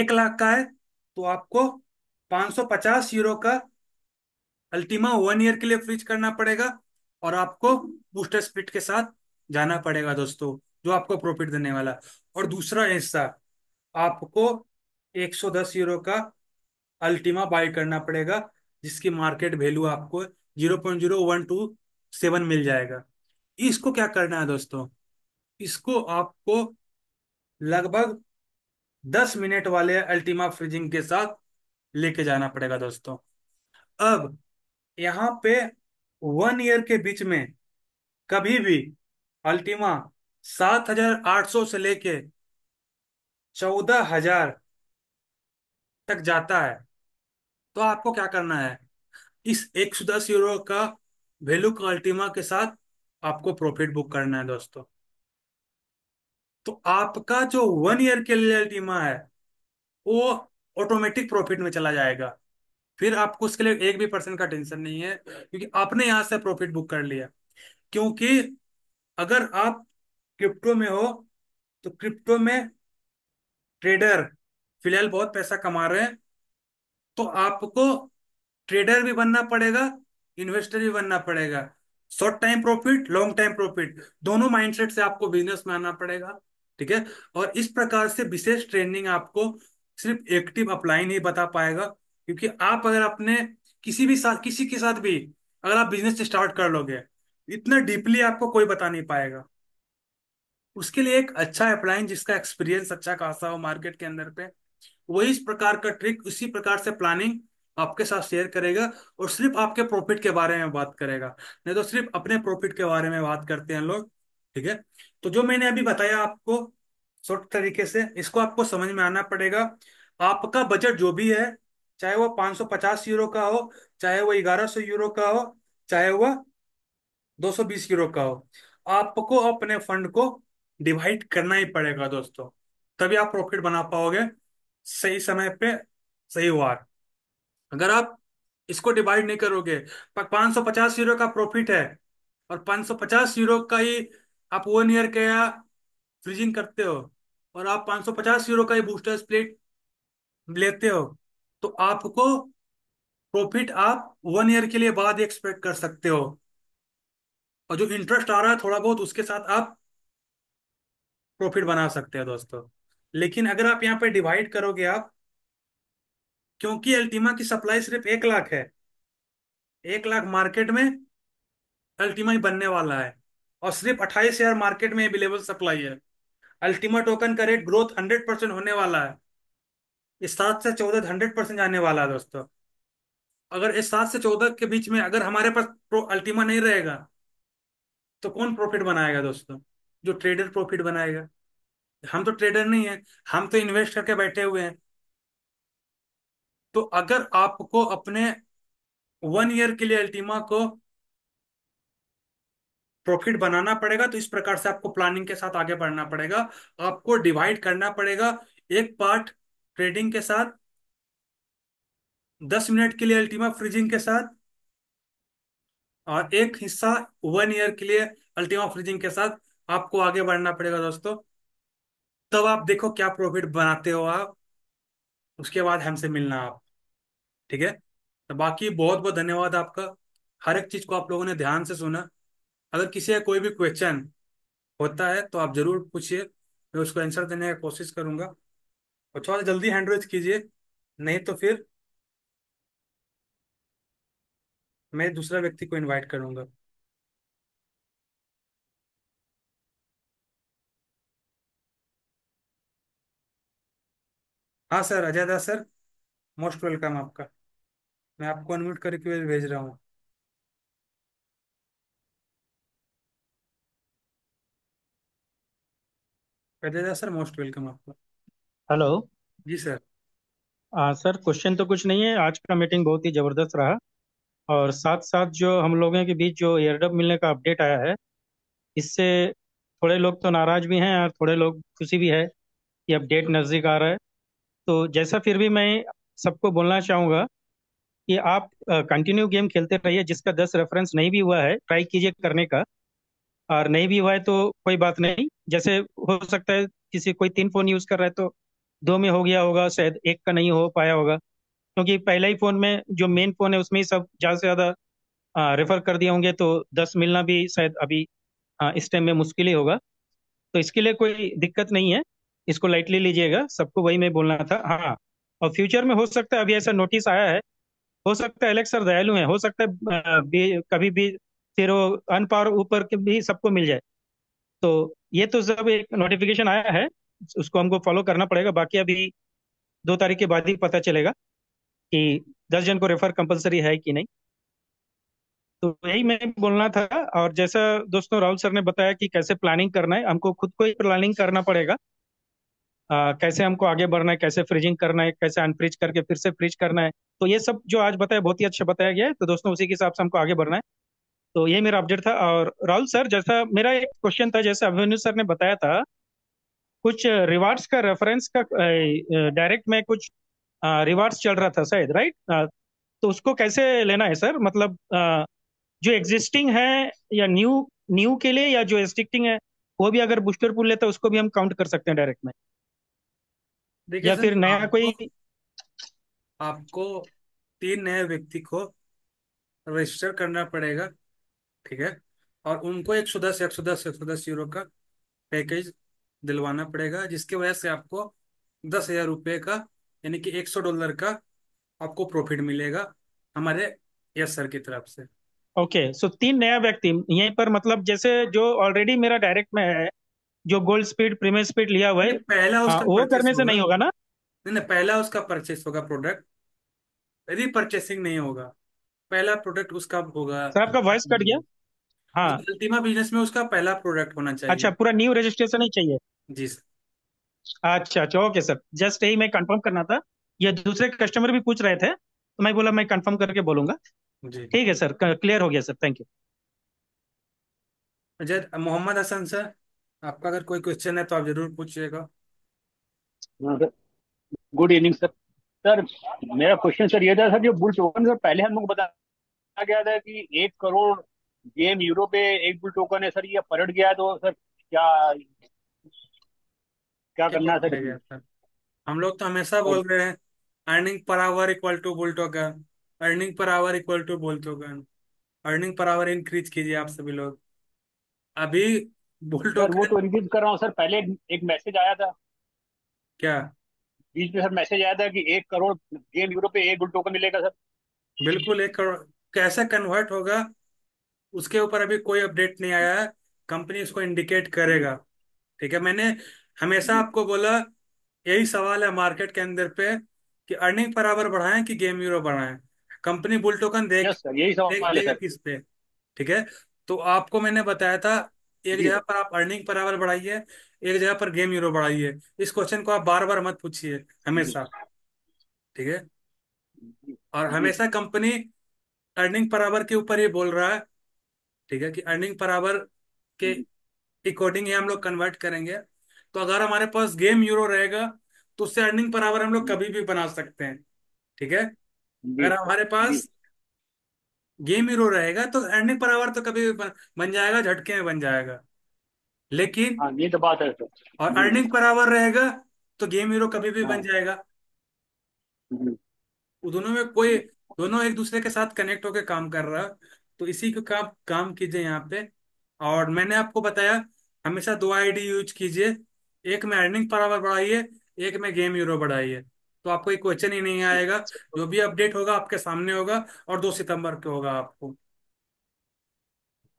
एक लाख का है तो आपको 550 यूरो का अल्टीमा वन ईयर के लिए फ्रीज करना पड़ेगा और आपको बूस्टर स्प्लिट के साथ जाना पड़ेगा दोस्तों जो आपको प्रॉफिट देने वाला और दूसरा हिस्सा आपको 110 यूरो का अल्टीमा बाई करना पड़ेगा जिसकी मार्केट वैल्यू आपको zero point zero one two seven मिल जाएगा इसको क्या करना है दोस्तों इसको आपको लगभग दस मिनट वाले अल्टीमा फ्रिजिंग के साथ लेके जाना पड़ेगा दोस्तों अब यहाँ पे वन ईयर के बीच में कभी भी अल्टीमा सात हजार आठ सौ से लेके चौदह हजार तक जाता है तो आपको क्या करना है इस एक सौ दस यूरो का वेल्यू का अल्टीमा के साथ आपको प्रॉफिट बुक करना है दोस्तों तो आपका जो वन ईयर के लिए अल्टीमा है वो ऑटोमेटिक प्रॉफिट में चला जाएगा फिर आपको उसके लिए एक भी परसेंट का टेंशन नहीं है क्योंकि आपने यहां से प्रॉफिट बुक कर लिया क्योंकि अगर आप क्रिप्टो में हो तो क्रिप्टो में ट्रेडर फिलहाल बहुत पैसा कमा रहे हैं तो आपको ट्रेडर भी बनना पड़ेगा इन्वेस्टर भी बनना पड़ेगा short time profit long time profit दोनों माइंडसेट से आपको बिजनेस में आना पड़ेगा ठीक है और इस प्रकार से विशेष ट्रेनिंग आपको सिर्फ एक्टिव अप्लाई ही बता पाएगा क्योंकि आप अगर अपने किसी भी साथ किसी के साथ भी अगर आप बिजनेस स्टार्ट कर लोगे इतना डीपली आपको कोई बता नहीं पाएगा उसके लिए एक अच्छा अप्लाइन जिसका एक्सपीरियंस अच्छा खासा हो मार्केट के अंदर पे वही इस प्रकार का ट्रिक उसी प्रकार से प्लानिंग आपके साथ शेयर करेगा और सिर्फ आपके प्रॉफिट के बारे में बात करेगा नहीं तो सिर्फ अपने प्रॉफिट के बारे में बात करते हैं लोग ठीक है तो जो मैंने अभी बताया आपको शॉर्ट तरीके से इसको आपको समझ में आना पड़ेगा आपका बजट जो भी है चाहे वो 550 यूरो का हो चाहे वो 1100 यूरो का हो चाहे वो 220 यूरो का हो आपको अपने फंड को डिवाइड करना ही पड़ेगा दोस्तों तभी आप प्रॉफिट बना पाओगे सही समय पे सही वार अगर आप इसको डिवाइड नहीं करोगे पाँच सौ पचास यूरो का प्रॉफिट है और पाँच सौ पचास यूरो का ही आप वन ईयर का फ्रीजिंग करते हो और आप पाँच सौ पचास यूरो का ही बूस्टर स्प्लिट लेते हो तो आपको प्रॉफिट आप वन ईयर के लिए बाद एक्सपेक्ट कर सकते हो और जो इंटरेस्ट आ रहा है थोड़ा बहुत उसके साथ आप प्रॉफिट बना सकते हो दोस्तों लेकिन अगर आप यहाँ पर डिवाइड करोगे आप क्योंकि अल्टीमा की सप्लाई सिर्फ एक लाख है एक लाख मार्केट में अल्टीमा ही बनने वाला है और सिर्फ अट्ठाईस हजार मार्केट में अवेलेबल सप्लाई है अल्टीमा टोकन का रेट ग्रोथ हंड्रेड परसेंट होने वाला है इस सात से चौदह हंड्रेड परसेंट जाने वाला है दोस्तों अगर इस सात से चौदह के बीच में अगर हमारे पास अल्टीमा नहीं रहेगा तो कौन प्रॉफिट बनाएगा दोस्तों जो ट्रेडर प्रॉफिट बनाएगा हम तो ट्रेडर नहीं है हम तो इन्वेस्ट करके बैठे हुए हैं तो अगर आपको अपने वन ईयर के लिए अल्टीमा को प्रॉफिट बनाना पड़ेगा तो इस प्रकार से आपको प्लानिंग के साथ आगे बढ़ना पड़ेगा आपको डिवाइड करना पड़ेगा एक पार्ट ट्रेडिंग के साथ दस मिनट के लिए अल्टीमा फ्रीजिंग के साथ और एक हिस्सा वन ईयर के लिए अल्टीमा फ्रीजिंग के साथ आपको आगे बढ़ना पड़ेगा दोस्तों तब आप देखो क्या प्रॉफिट बनाते हो आप उसके बाद हमसे मिलना आप ठीक है तो बाकी बहुत बहुत धन्यवाद आपका हर एक चीज को आप लोगों ने ध्यान से सुना अगर किसी का कोई भी क्वेश्चन होता है तो आप जरूर पूछिए मैं उसको आंसर देने की कोशिश करूंगा और थोड़ा जल्दी हैंड कीजिए नहीं तो फिर मैं दूसरा व्यक्ति को इनवाइट करूंगा हाँ sir Ajay Das sir most welcome आपका मैं आपको अनम्यूट करके भेज रहा हूँ सर मोस्ट वेलकम आपका हेलो जी सर आ, सर क्वेश्चन तो कुछ नहीं है आज का मीटिंग बहुत ही ज़बरदस्त रहा और साथ साथ जो हम लोगों के बीच जो एयरडप मिलने का अपडेट आया है इससे थोड़े लोग तो नाराज़ भी हैं और थोड़े लोग खुशी भी है कि अपडेट नज़दीक आ रहा है तो जैसा फिर भी मैं सबको बोलना चाहूँगा कि आप कंटिन्यू गेम खेलते रहिए जिसका दस रेफरेंस नहीं भी हुआ है ट्राई कीजिए करने का और नहीं भी हुआ है तो कोई बात नहीं जैसे हो सकता है किसी कोई तीन फोन यूज कर रहा है तो दो में हो गया होगा शायद एक का नहीं हो पाया होगा क्योंकि तो पहला ही फोन में जो मेन फोन है उसमें ही सब ज्यादा से ज्यादा रेफर कर दिए होंगे तो दस मिलना भी शायद अभी आ, इस टाइम में मुश्किल ही होगा तो इसके लिए कोई दिक्कत नहीं है इसको लाइटली लीजिएगा सबको वही मैं बोलना था हाँ और फ्यूचर में हो सकता है अभी ऐसा नोटिस आया है हो सकता है अलग सर दयालु है हो सकता है भी, कभी भी तेरो अन पावर ऊपर के भी सबको मिल जाए तो ये तो सब एक नोटिफिकेशन आया है उसको हमको फॉलो करना पड़ेगा बाकी अभी दो तारीख के बाद ही पता चलेगा कि दस जन को रेफर कंपलसरी है कि नहीं तो यही मैं बोलना था और जैसा दोस्तों राहुल सर ने बताया कि कैसे प्लानिंग करना है हमको खुद को ही प्लानिंग करना पड़ेगा आ, कैसे हमको आगे बढ़ना है कैसे फ्रीजिंग करना है कैसे अनफ्रीज करके फिर से फ्रीज करना है तो ये सब जो आज बताया बहुत ही अच्छा बताया गया है तो दोस्तों उसी के हिसाब से हमको आगे बढ़ना है तो ये मेरा अपडेट था और राहुल सर जैसा मेरा एक क्वेश्चन था जैसे अभिमन्यु सर ने बताया था कुछ रिवार्ड्स का रेफरेंस का डायरेक्ट में कुछ रिवार्ड्स चल रहा था शायद राइट तो उसको कैसे लेना है सर मतलब जो एग्जिस्टिंग है या न्यू न्यू के लिए या जो एग्जिस्टिंग है वो भी अगर बूस्टर पुल लेता है उसको भी हम काउंट कर सकते हैं डायरेक्ट में देखिए या फिर नया आपको कोई आपको तीन नए व्यक्ति को रजिस्टर करना पड़ेगा ठीक है और उनको एक सौ दस एक सौ दस एक सौ दस यूरो का पैकेज दिलवाना पड़ेगा जिसकी वजह से आपको दस हजार रुपये का यानी कि एक सौ डॉलर का आपको प्रॉफिट मिलेगा हमारे यस सर की तरफ से ओके सो तीन नया व्यक्ति यहीं पर मतलब जैसे जो ऑलरेडी मेरा डायरेक्ट में है जो गोल्ड स्पीड प्रीमियम स्पीड लिया हुआ है पहला हाँ, उसका वो करने से नहीं होगा ना नहीं नहीं पहला उसका परचेस होगा प्रोडक्ट यदि परचेसिंग नहीं होगा पहला प्रोडक्ट उसका होगा सर आपका वॉइस कट गया हाँ अल्टीमा तो बिजनेस में उसका पहला प्रोडक्ट होना चाहिए अच्छा पूरा न्यू रजिस्ट्रेशन ही चाहिए जी सर अच्छा अच्छा ओके सर जस्ट यही मैं कंफर्म करना था या दूसरे कस्टमर भी पूछ रहे थे तो मैं बोला मैं कंफर्म करके बोलूंगा जी ठीक है सर क्लियर हो गया sir thank you Ajay Mohammad Hasan sir आपका अगर कोई क्वेश्चन है तो आप जरूर पूछिएगा गुड हाँ, इवनिंग सर सर मेरा क्वेश्चन सर ये था सर जो बुल टोकन सर पहले हम लोग बताया गया था कि एक करोड़ गेम यूरो पे एक बुल टोकन है सर ये पलट गया तो सर क्या क्या करना है सर सर हम लोग तो हमेशा बोल रहे हैं earning per hour equal to bull token earning per hour equal to bull token earning per hour increase कीजिए आप सभी लोग अभी बुलडॉग वो तो रिलीज कर रहा हूँ सर पहले एक मैसेज आया था क्या बीच में सर मैसेज आया था कि एक करोड़ गेम यूरो पे एक बुलडॉग टोकन मिलेगा सर बिल्कुल एक करोड़ कैसे कन्वर्ट होगा उसके ऊपर अभी कोई अपडेट नहीं आया है कंपनी इसको इंडिकेट करेगा ठीक है मैंने हमेशा हम्म। आपको बोला यही सवाल है मार्केट के अंदर पे कि अर्निंग पर आवर बढ़ाएं कि गेम यूरो बढ़ाएं कंपनी बुल टोकन देख यही सवाल देख है सर किस पे ठीक है तो आपको मैंने बताया था एक जगह पर आप अर्निंग पर आवर बढ़ाइए एक जगह पर गेम यूरो बढ़ाइए इस क्वेश्चन को आप बार बार मत पूछिए हमेशा ठीक है और हमेशा कंपनी अर्निंग पर आवर के ऊपर ही बोल रहा है ठीक है कि अर्निंग पर आवर के अकॉर्डिंग ही हम लोग कन्वर्ट करेंगे तो अगर हमारे पास गेम यूरो रहेगा तो उससे अर्निंग पर आवर हम लोग कभी भी बना सकते हैं ठीक है अगर हमारे पास गेम हीरो रहेगा तो अर्निंग पर आवर तो कभी भी बन, जाएगा झटके में बन जाएगा लेकिन हाँ ये तो बात है सर तो। और अर्निंग पर आवर रहेगा तो गेम हीरो कभी भी बन हाँ। जाएगा हम्म। वो दोनों में कोई दोनों एक दूसरे के साथ कनेक्ट होकर काम कर रहा तो इसी को काम काम कीजिए यहाँ पे और मैंने आपको बताया हमेशा दो आईडी यूज कीजिए एक में अर्निंग पर आवर बढ़ाइए एक में गेम यूरो बढ़ाइए तो आपको एक क्वेश्चन ही नहीं आएगा जो भी अपडेट होगा आपके सामने होगा और दो सितंबर को होगा आपको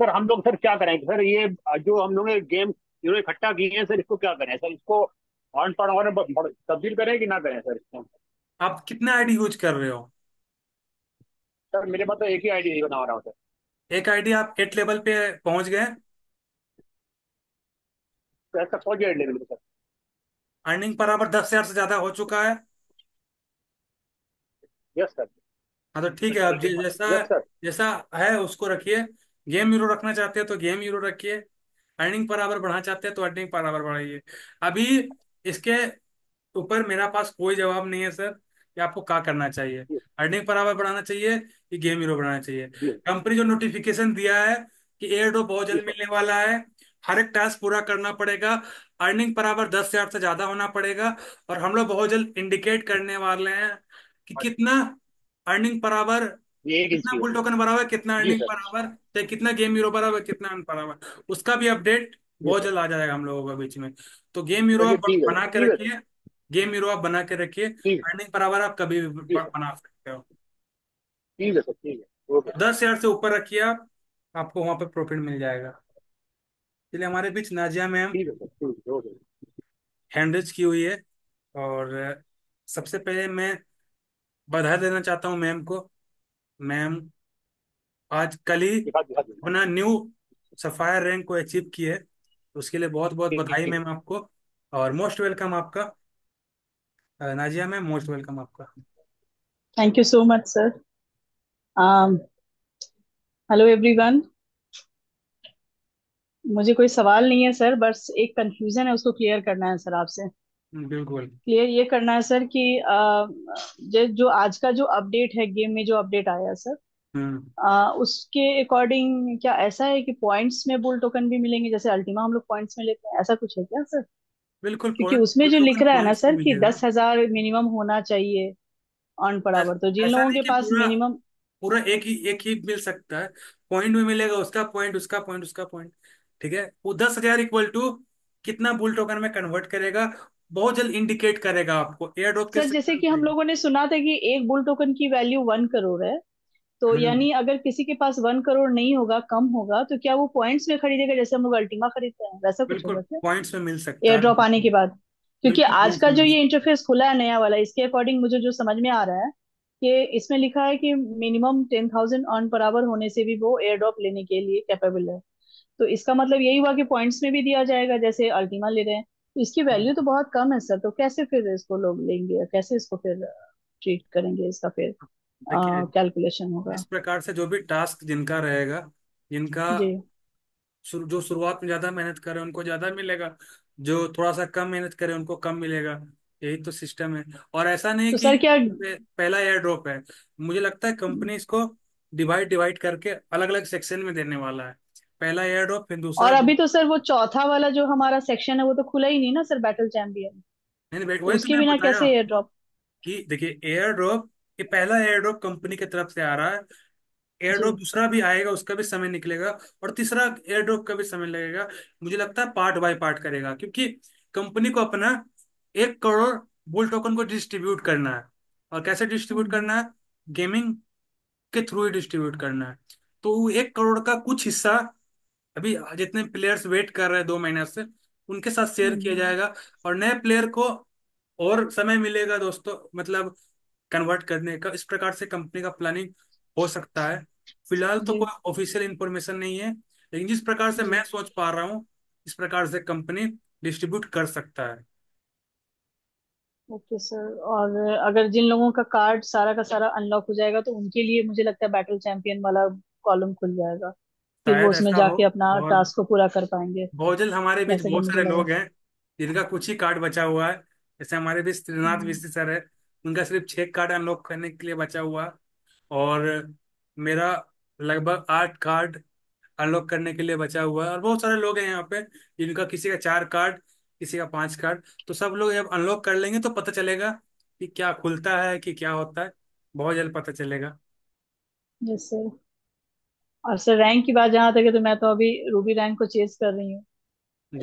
सर हम लोग सर क्या करेंगे सर ये जो हम लोग गेम इन्होंने इकट्ठा किए हैं सर इसको क्या करें सर इसको ऑन पर ऑन तब्दील करें कि ना करें सर इसको आप कितना आईडी यूज कर रहे हो सर मेरे पास तो एक ही आईडी बना रहा हूँ सर एक आईडी आप एट लेवल पे पहुंच गए सर पहुंच गए लेवल पे सर अर्निंग बराबर दस हजार से ज्यादा हो चुका है यस सर हाँ तो ठीक है आप जैसा जैसा है उसको रखिए गेम यूरो रखना चाहते हैं तो गेम यूरो रखिए अर्निंग पर आवर बढ़ाना चाहते हैं तो अर्निंग पर आवर बढ़ाइए अभी इसके ऊपर मेरा पास कोई जवाब नहीं है सर कि आपको क्या करना चाहिए अर्निंग पर आवर बढ़ाना चाहिए कि गेम यूरो बढ़ाना चाहिए कंपनी जो नोटिफिकेशन दिया है कि एयर ड्रॉप बहुत जल्द मिलने वाला है हर एक टास्क पूरा करना पड़ेगा अर्निंग पर आवर दस हजार से ज्यादा होना पड़ेगा और हम लोग बहुत जल्द इंडिकेट करने वाले हैं कि कितना अर्निंग पर आवर कितना फुल टोकन पर आवर कितना अर्निंग पर आवर चाहे कितना गेम यूरो पर आवर कितना अर्न पर आवर उसका भी अपडेट बहुत जल्द आ जाएगा हम लोगों के बीच में तो गेम यूरो आप बना के रखिए गेम यूरो आप बना के रखिए अर्निंग पर आवर आप कभी भी बना सकते हो ठीक है सर दस हजार से ऊपर रखिए आप आपको वहां पे प्रॉफिट मिल जाएगा चलिए हमारे बीच नाजिया मैम हैंडरेज की हुई है और सबसे पहले मैं बधाई देना चाहता हूँ मैम को मैम आज कल ही अपना न्यू सफायर रैंक को अचीव किए उसके लिए बहुत बहुत बधाई मैम आपको और मोस्ट वेलकम आपका नाजिया मैम मोस्ट वेलकम आपका thank you so much sir hello everyone मुझे कोई सवाल नहीं है सर बस एक कंफ्यूजन है उसको क्लियर करना है सर आपसे बिल्कुल क्लियर ये करना है सर कि जो आज का जो अपडेट है गेम में जो अपडेट आया सर आ, हम्म। उसके अकॉर्डिंग क्या ऐसा है कि पॉइंट्स में बुल टोकन भी मिलेंगे जैसे अल्टीमा हम लोग पॉइंट्स में लेते हैं ऐसा कुछ है क्या सर बिल्कुल क्योंकि उसमें जो लिख रहा है ना सर कि दस हजार मिनिमम होना चाहिए ऑन बराबर तो जिन लोगों के पास मिनिमम पूरा एक ही एक ही मिल सकता है पॉइंट में मिलेगा उसका पॉइंट उसका पॉइंट उसका पॉइंट ठीक है वो दस हजार इक्वल टू कितना बुल टोकन में कन्वर्ट करेगा बहुत जल्द इंडिकेट करेगा आपको एयर ड्रॉप सर जैसे कि हम लोगों ने सुना था कि एक बुल टोकन की वैल्यू वन करोड़ है तो हम्म। यानी अगर किसी के पास वन करोड़ नहीं होगा कम होगा तो क्या वो पॉइंट्स में खरीदेगा जैसे हम लोग अल्टीमा खरीदते हैं वैसा कुछ पॉइंट्स में मिल सकता एयर ड्रॉप आने के बाद क्योंकि आज का जो ये इंटरफेस खुला है नया वाला इसके अकॉर्डिंग मुझे जो समझ में आ रहा है कि इसमें लिखा है कि minimum ten thousand on per hour होने से भी वो एयर ड्रॉप लेने के लिए कैपेबल है तो इसका मतलब यही हुआ कि पॉइंट्स में भी दिया जाएगा जैसे अल्टीमा ले रहे हैं तो इसकी वैल्यू तो बहुत कम है सर तो कैसे फिर इसको लोग लेंगे कैसे इसको फिर ट्रीट uh, करेंगे इसका फिर कैलकुलेशन uh, होगा इस प्रकार से जो भी टास्क जिनका रहेगा जिनका शुर, जो शुरुआत में ज्यादा मेहनत करे उनको ज्यादा मिलेगा जो थोड़ा सा कम मेहनत करे उनको कम मिलेगा यही तो सिस्टम है और ऐसा नहीं तो कि सर क्या पहला एयर ड्रॉप है मुझे लगता है कंपनी इसको डिवाइड डिवाइड करके अलग अलग सेक्शन में देने वाला है पहला एयर ड्रॉप फिर दूसरा और अभी तो सर वो चौथा वाला जो हमारा सेक्शन है वो तो खुला ही नहीं ना सर बैटल चैंपियन नहीं नहीं वही तो उसके मैं बिना बताया कैसे एयर ड्रॉप कि देखिए एयर ड्रॉप ये पहला एयर ड्रॉप कंपनी की तरफ से आ रहा है एयर ड्रॉप दूसरा भी आएगा उसका भी समय निकलेगा और तीसरा एयर ड्रॉप का भी समय लगेगा मुझे लगता है पार्ट बाय पार्ट करेगा क्योंकि कंपनी को अपना एक करोड़ बुल टोकन को डिस्ट्रीब्यूट करना है और कैसे डिस्ट्रीब्यूट करना है गेमिंग के थ्रू ही डिस्ट्रीब्यूट करना है तो एक करोड़ का कुछ हिस्सा अभी जितने प्लेयर्स वेट कर रहे हैं दो महीने से उनके साथ शेयर किया हम्म। जाएगा और नए प्लेयर को और समय मिलेगा दोस्तों मतलब कन्वर्ट करने का इस प्रकार से कंपनी का प्लानिंग हो सकता है फिलहाल तो कोई ऑफिशियल इंफॉर्मेशन नहीं है लेकिन जिस प्रकार से मैं सोच पा रहा हूँ इस प्रकार से कंपनी डिस्ट्रीब्यूट कर सकता है ओके okay, सर और अगर जिन लोगों का कार्ड सारा का सारा अनलॉक हो जाएगा तो उनके लिए मुझे लगता है बैटल चैंपियन वाला कॉलम खुल जाएगा फिर वो शायद उसमें ऐसा हो जाके अपना टास्क को पूरा कर पाएंगे जल्द हमारे बीच बहुत सारे लोग हैं जिनका कुछ ही कार्ड बचा हुआ है जैसे हमारे बीच त्रिनाथ हम्म। विश्व सर है उनका सिर्फ छह कार्ड अनलॉक करने के लिए बचा हुआ और मेरा लगभग आठ कार्ड अनलॉक करने के लिए बचा हुआ है और बहुत सारे लोग हैं यहाँ पे जिनका किसी का चार कार्ड किसी का पांच कार्ड तो सब लोग जब अनलॉक कर लेंगे तो पता चलेगा कि क्या खुलता है कि क्या होता है बहुत जल्द पता चलेगा यस सर और सर रैंक की बात जहां तक है तो मैं तो अभी रूबी रैंक को चेज कर रही हूँ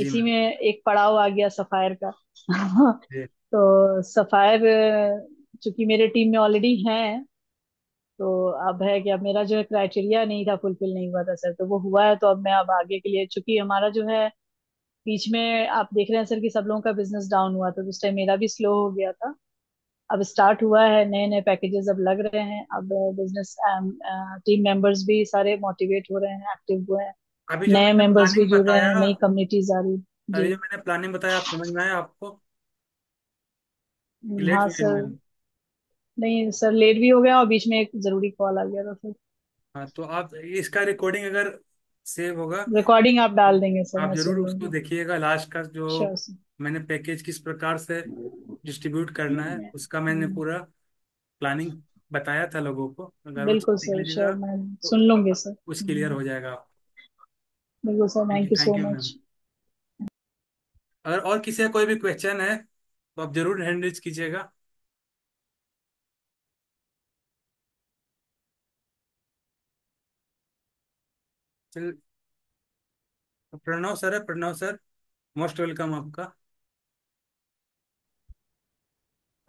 इसी में एक पड़ाव आ गया सफायर का तो सफायर चूंकि मेरे टीम में ऑलरेडी हैं तो अब है कि अब मेरा जो है क्राइटेरिया नहीं था फुलफिल नहीं हुआ था सर तो वो हुआ है तो अब मैं अब आगे के लिए चूंकि हमारा जो है बीच में आप देख रहे हैं सर कि सब लोगों का बिजनेस डाउन हुआ था तो उस टाइम मेरा भी स्लो हो गया था अब स्टार्ट हुआ है नए नए पैकेजेस अब लग रहे हैं अब बिजनेस टीम मेंबर्स भी सारे मोटिवेट हो रहे हैं एक्टिव हुए हैं नए मेंबर्स भी जुड़ रहे हैं नई कम्युनिटीज आ रही अभी जो मैंने प्लानिंग बताया आप समझ में आया आपको हम्म, हाँ सर नहीं सर लेट भी हो गया और बीच में एक जरूरी कॉल आ गया था फिर हाँ तो आप इसका रिकॉर्डिंग अगर सेव होगा रिकॉर्डिंग आप डाल देंगे सर आप जरूर उसको देखिएगा लास्ट का जो मैंने पैकेज किस प्रकार से डिस्ट्रीब्यूट करना है हम्म। उसका मैंने हम्म। पूरा प्लानिंग बताया था लोगों को अगर बिल्कुल सर श्योर मैम सुन लूंगी सर कुछ क्लियर हो हम्म। जाएगा आप बिल्कुल sir thank you so much अगर और किसी का कोई भी क्वेश्चन है तो आप जरूर हैंड रिच कीजिएगा प्रणव सर है प्रणव सर मोस्ट वेलकम आपका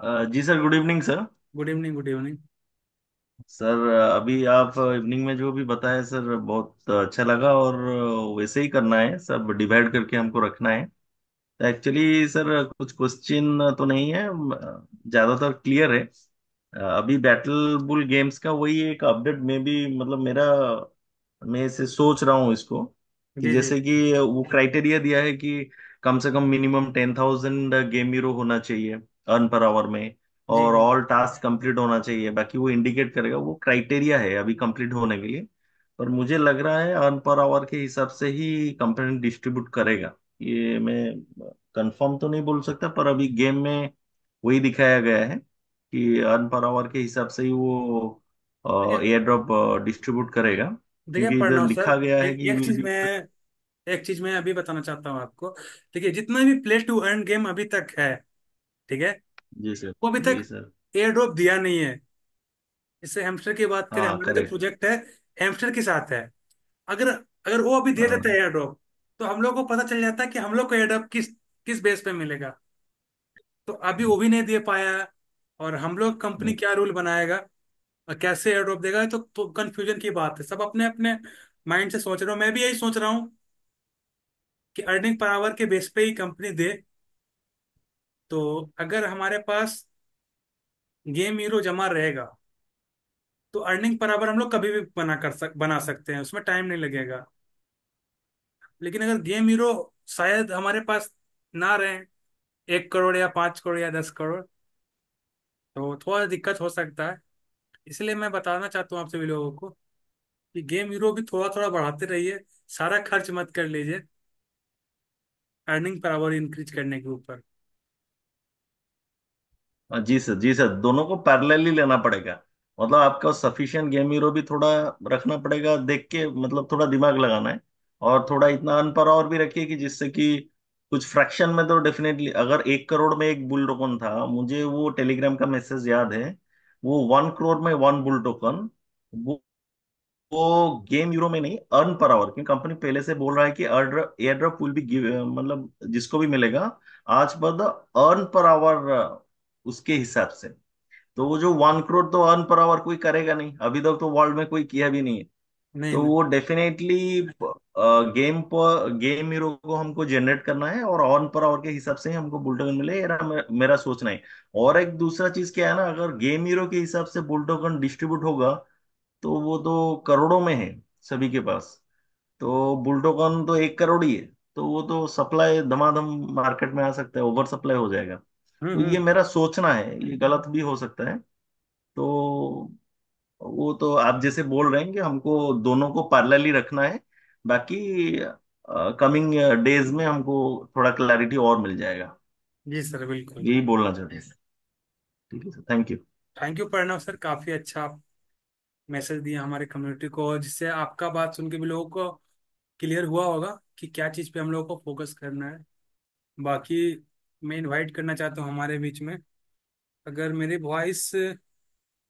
Uh, जी sir good evening sir good evening good evening sir अभी आप इवनिंग में जो भी बताए सर बहुत अच्छा लगा और uh, वैसे ही करना है सब डिवाइड करके हमको रखना है तो एक्चुअली सर कुछ क्वेश्चन तो नहीं है ज़्यादातर क्लियर है uh, अभी बैटल बुल गेम्स का वही एक अपडेट में भी मतलब मेरा मैं इसे सोच रहा हूँ इसको कि जी जैसे कि वो क्राइटेरिया दिया है कि कम से कम minimum ten thousand game hero होना चाहिए अर्न पर आवर में और ऑल टास्क कंप्लीट होना चाहिए बाकी वो इंडिकेट करेगा वो क्राइटेरिया है अभी कंप्लीट होने के लिए पर मुझे लग रहा है अर्न पर आवर के हिसाब से ही कंपनी डिस्ट्रीब्यूट करेगा ये मैं कंफर्म तो नहीं बोल सकता पर अभी गेम में वही दिखाया गया है कि अर्न पर आवर के हिसाब से ही वो एयर ड्रॉप डिस्ट्रीब्यूट करेगा देखिए लिखा सर गया है एक, कि एक चीज में एक चीज मैं अभी बताना चाहता हूँ आपको देखिए जितना भी प्ले टू अर्न गेम अभी तक है ठीक है जी सर वो अभी तक एयर ड्रॉप दिया नहीं है इससे हेमस्टर की बात करें हमारा जो प्रोजेक्ट है हेमस्टर के साथ है अगर अगर वो अभी दे देते हैं एयर ड्रॉप तो हम लोग को पता चल जाता है कि हम लोग को एयर ड्रॉप किस किस बेस पे मिलेगा तो अभी वो भी नहीं दे पाया और हम लोग कंपनी हम्म। क्या रूल बनाएगा और कैसे एयर ड्रॉप देगा तो, तो कंफ्यूजन की बात है सब अपने अपने माइंड से सोच रहे हो मैं भी यही सोच रहा हूँ कि अर्निंग पर आवर के बेस पे ही कंपनी दे तो अगर हमारे पास गेम हीरो जमा रहेगा तो अर्निंग पर आवर हम लोग कभी भी बना कर सक बना सकते हैं उसमें टाइम नहीं लगेगा लेकिन अगर गेम हीरो शायद हमारे पास ना रहे एक करोड़ या पांच करोड़ या दस करोड़ तो थोड़ा दिक्कत हो सकता है इसलिए मैं बताना चाहता हूँ आप सभी लोगों को कि गेम हीरो भी थोड़ा थोड़ा बढ़ाते रहिए सारा खर्च मत कर लीजिए अर्निंग पर आवर इंक्रीज करने के ऊपर जी सर जी सर दोनों को पैरेलल ही लेना पड़ेगा मतलब आपका सफिशियंट गेम हीरो भी थोड़ा रखना पड़ेगा देख के मतलब थोड़ा दिमाग लगाना है और थोड़ा इतना अन पर और भी रखिए कि जिससे कि कुछ फ्रैक्शन में तो डेफिनेटली अगर एक करोड़ में एक बुल टोकन था मुझे वो टेलीग्राम का मैसेज याद है वो वन करोड़ में वन बुल टोकन वो वो गेम यूरो में नहीं अर्न पर आवर क्योंकि कंपनी पहले से बोल रहा है कि एयर ड्रॉप विल बी मतलब जिसको भी मिलेगा आज पर अर्न पर आवर उसके हिसाब से तो वो जो वन करोड़ तो अर्न पर आवर कोई करेगा नहीं अभी तक तो वर्ल्ड में कोई किया भी नहीं है नहीं, तो नहीं। वो डेफिनेटली गेम पर गेम हीरो को हमको जनरेट करना है और ऑन पर आवर के हिसाब से हमको बुलटोकन मिले मेरा, मेरा सोचना है और एक दूसरा चीज क्या है ना अगर गेम हीरो के हिसाब से बुलटोकन डिस्ट्रीब्यूट होगा तो वो तो करोड़ों में है सभी के पास तो बुलटोकन तो एक करोड़ ही है तो वो तो सप्लाई धमाधम मार्केट में आ सकता है ओवर सप्लाई हो जाएगा तो ये हम्म, मेरा सोचना है ये गलत भी हो सकता है तो वो तो आप जैसे बोल रहे हैं कि हमको दोनों को पैरेलल ही रखना है बाकी कमिंग डेज में हमको थोड़ा क्लैरिटी और मिल जाएगा जी सर बिल्कुल यही बोलना चाहते हैं ठीक है sir thank you thank you Pranav sir काफी अच्छा मैसेज दिया हमारे कम्युनिटी को जिससे आपका बात सुन के भी लोगों को क्लियर हुआ होगा कि क्या चीज पे हम लोगों को फोकस करना है बाकी मैं इनवाइट करना चाहता हूँ हमारे बीच में अगर मेरी वॉइस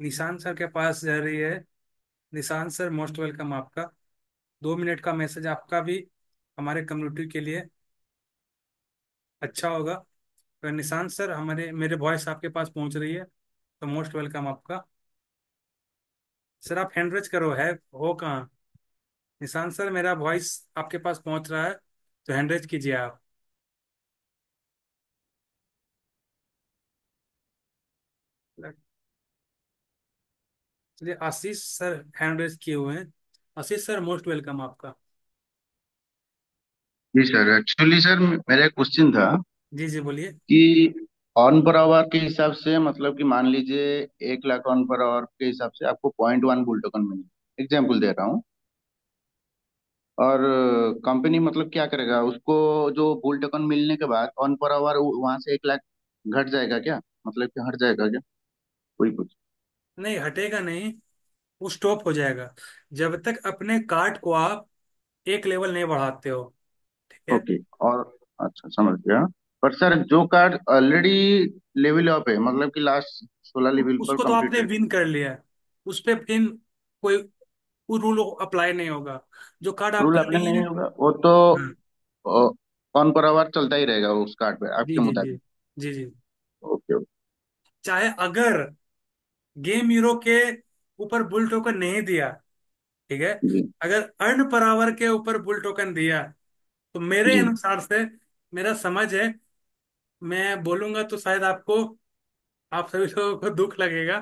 निशान सर के पास जा रही है निशान सर मोस्ट वेलकम आपका दो मिनट का मैसेज आपका भी हमारे कम्युनिटी के लिए अच्छा होगा अगर निशान सर हमारे मेरे वॉइस आपके पास पहुंच रही है तो मोस्ट वेलकम आपका सर आप हैंड रेज करो है हो कहाँ निशान सर मेरा वॉइस आपके पास पहुंच रहा है तो हैंड रेज कीजिए आप इसलिए आशीष सर हैंड रेज किए हुए हैं आशीष सर मोस्ट वेलकम आपका जी सर एक्चुअली सर मेरा क्वेश्चन था जी जी बोलिए कि ऑन पर आवर के हिसाब से मतलब कि मान लीजिए एक लाख ऑन पर आवर के हिसाब से आपको पॉइंट वन बुल टोकन मिले एग्जाम्पल दे रहा हूँ और कंपनी मतलब क्या करेगा उसको जो बुल टोकन मिलने के बाद ऑन पर आवर वहां से एक लाख घट जाएगा क्या मतलब कि हट जाएगा क्या कोई कुछ नहीं हटेगा नहीं वो स्टॉप हो जाएगा जब तक अपने कार्ट को आप एक लेवल नहीं बढ़ाते हो ठीक है ओके okay, और अच्छा समझ गया पर सर जो कार्ड ऑलरेडी लेवल अप है मतलब कि लास्ट सोलह लेवल पर उसको तो आपने कंप्लीटेड विन कर लिया है उस पे फिर कोई वो रूल अप्लाई नहीं होगा जो कार्ड रूल आपका अप्लाई नहीं नहीं होगा वो तो हाँ, ऑन पर आवर चलता ही रहेगा उस कार्ड पे आपके जी जी मुताबिक जी जी ओके ओके चाहे अगर गेम यूरो के ऊपर बुल टोकन नहीं दिया ठीक है अगर अर्न पर आवर के ऊपर बुल टोकन दिया तो मेरे अनुसार से मेरा समझ है मैं बोलूंगा तो शायद आपको आप सभी लोगों को दुख लगेगा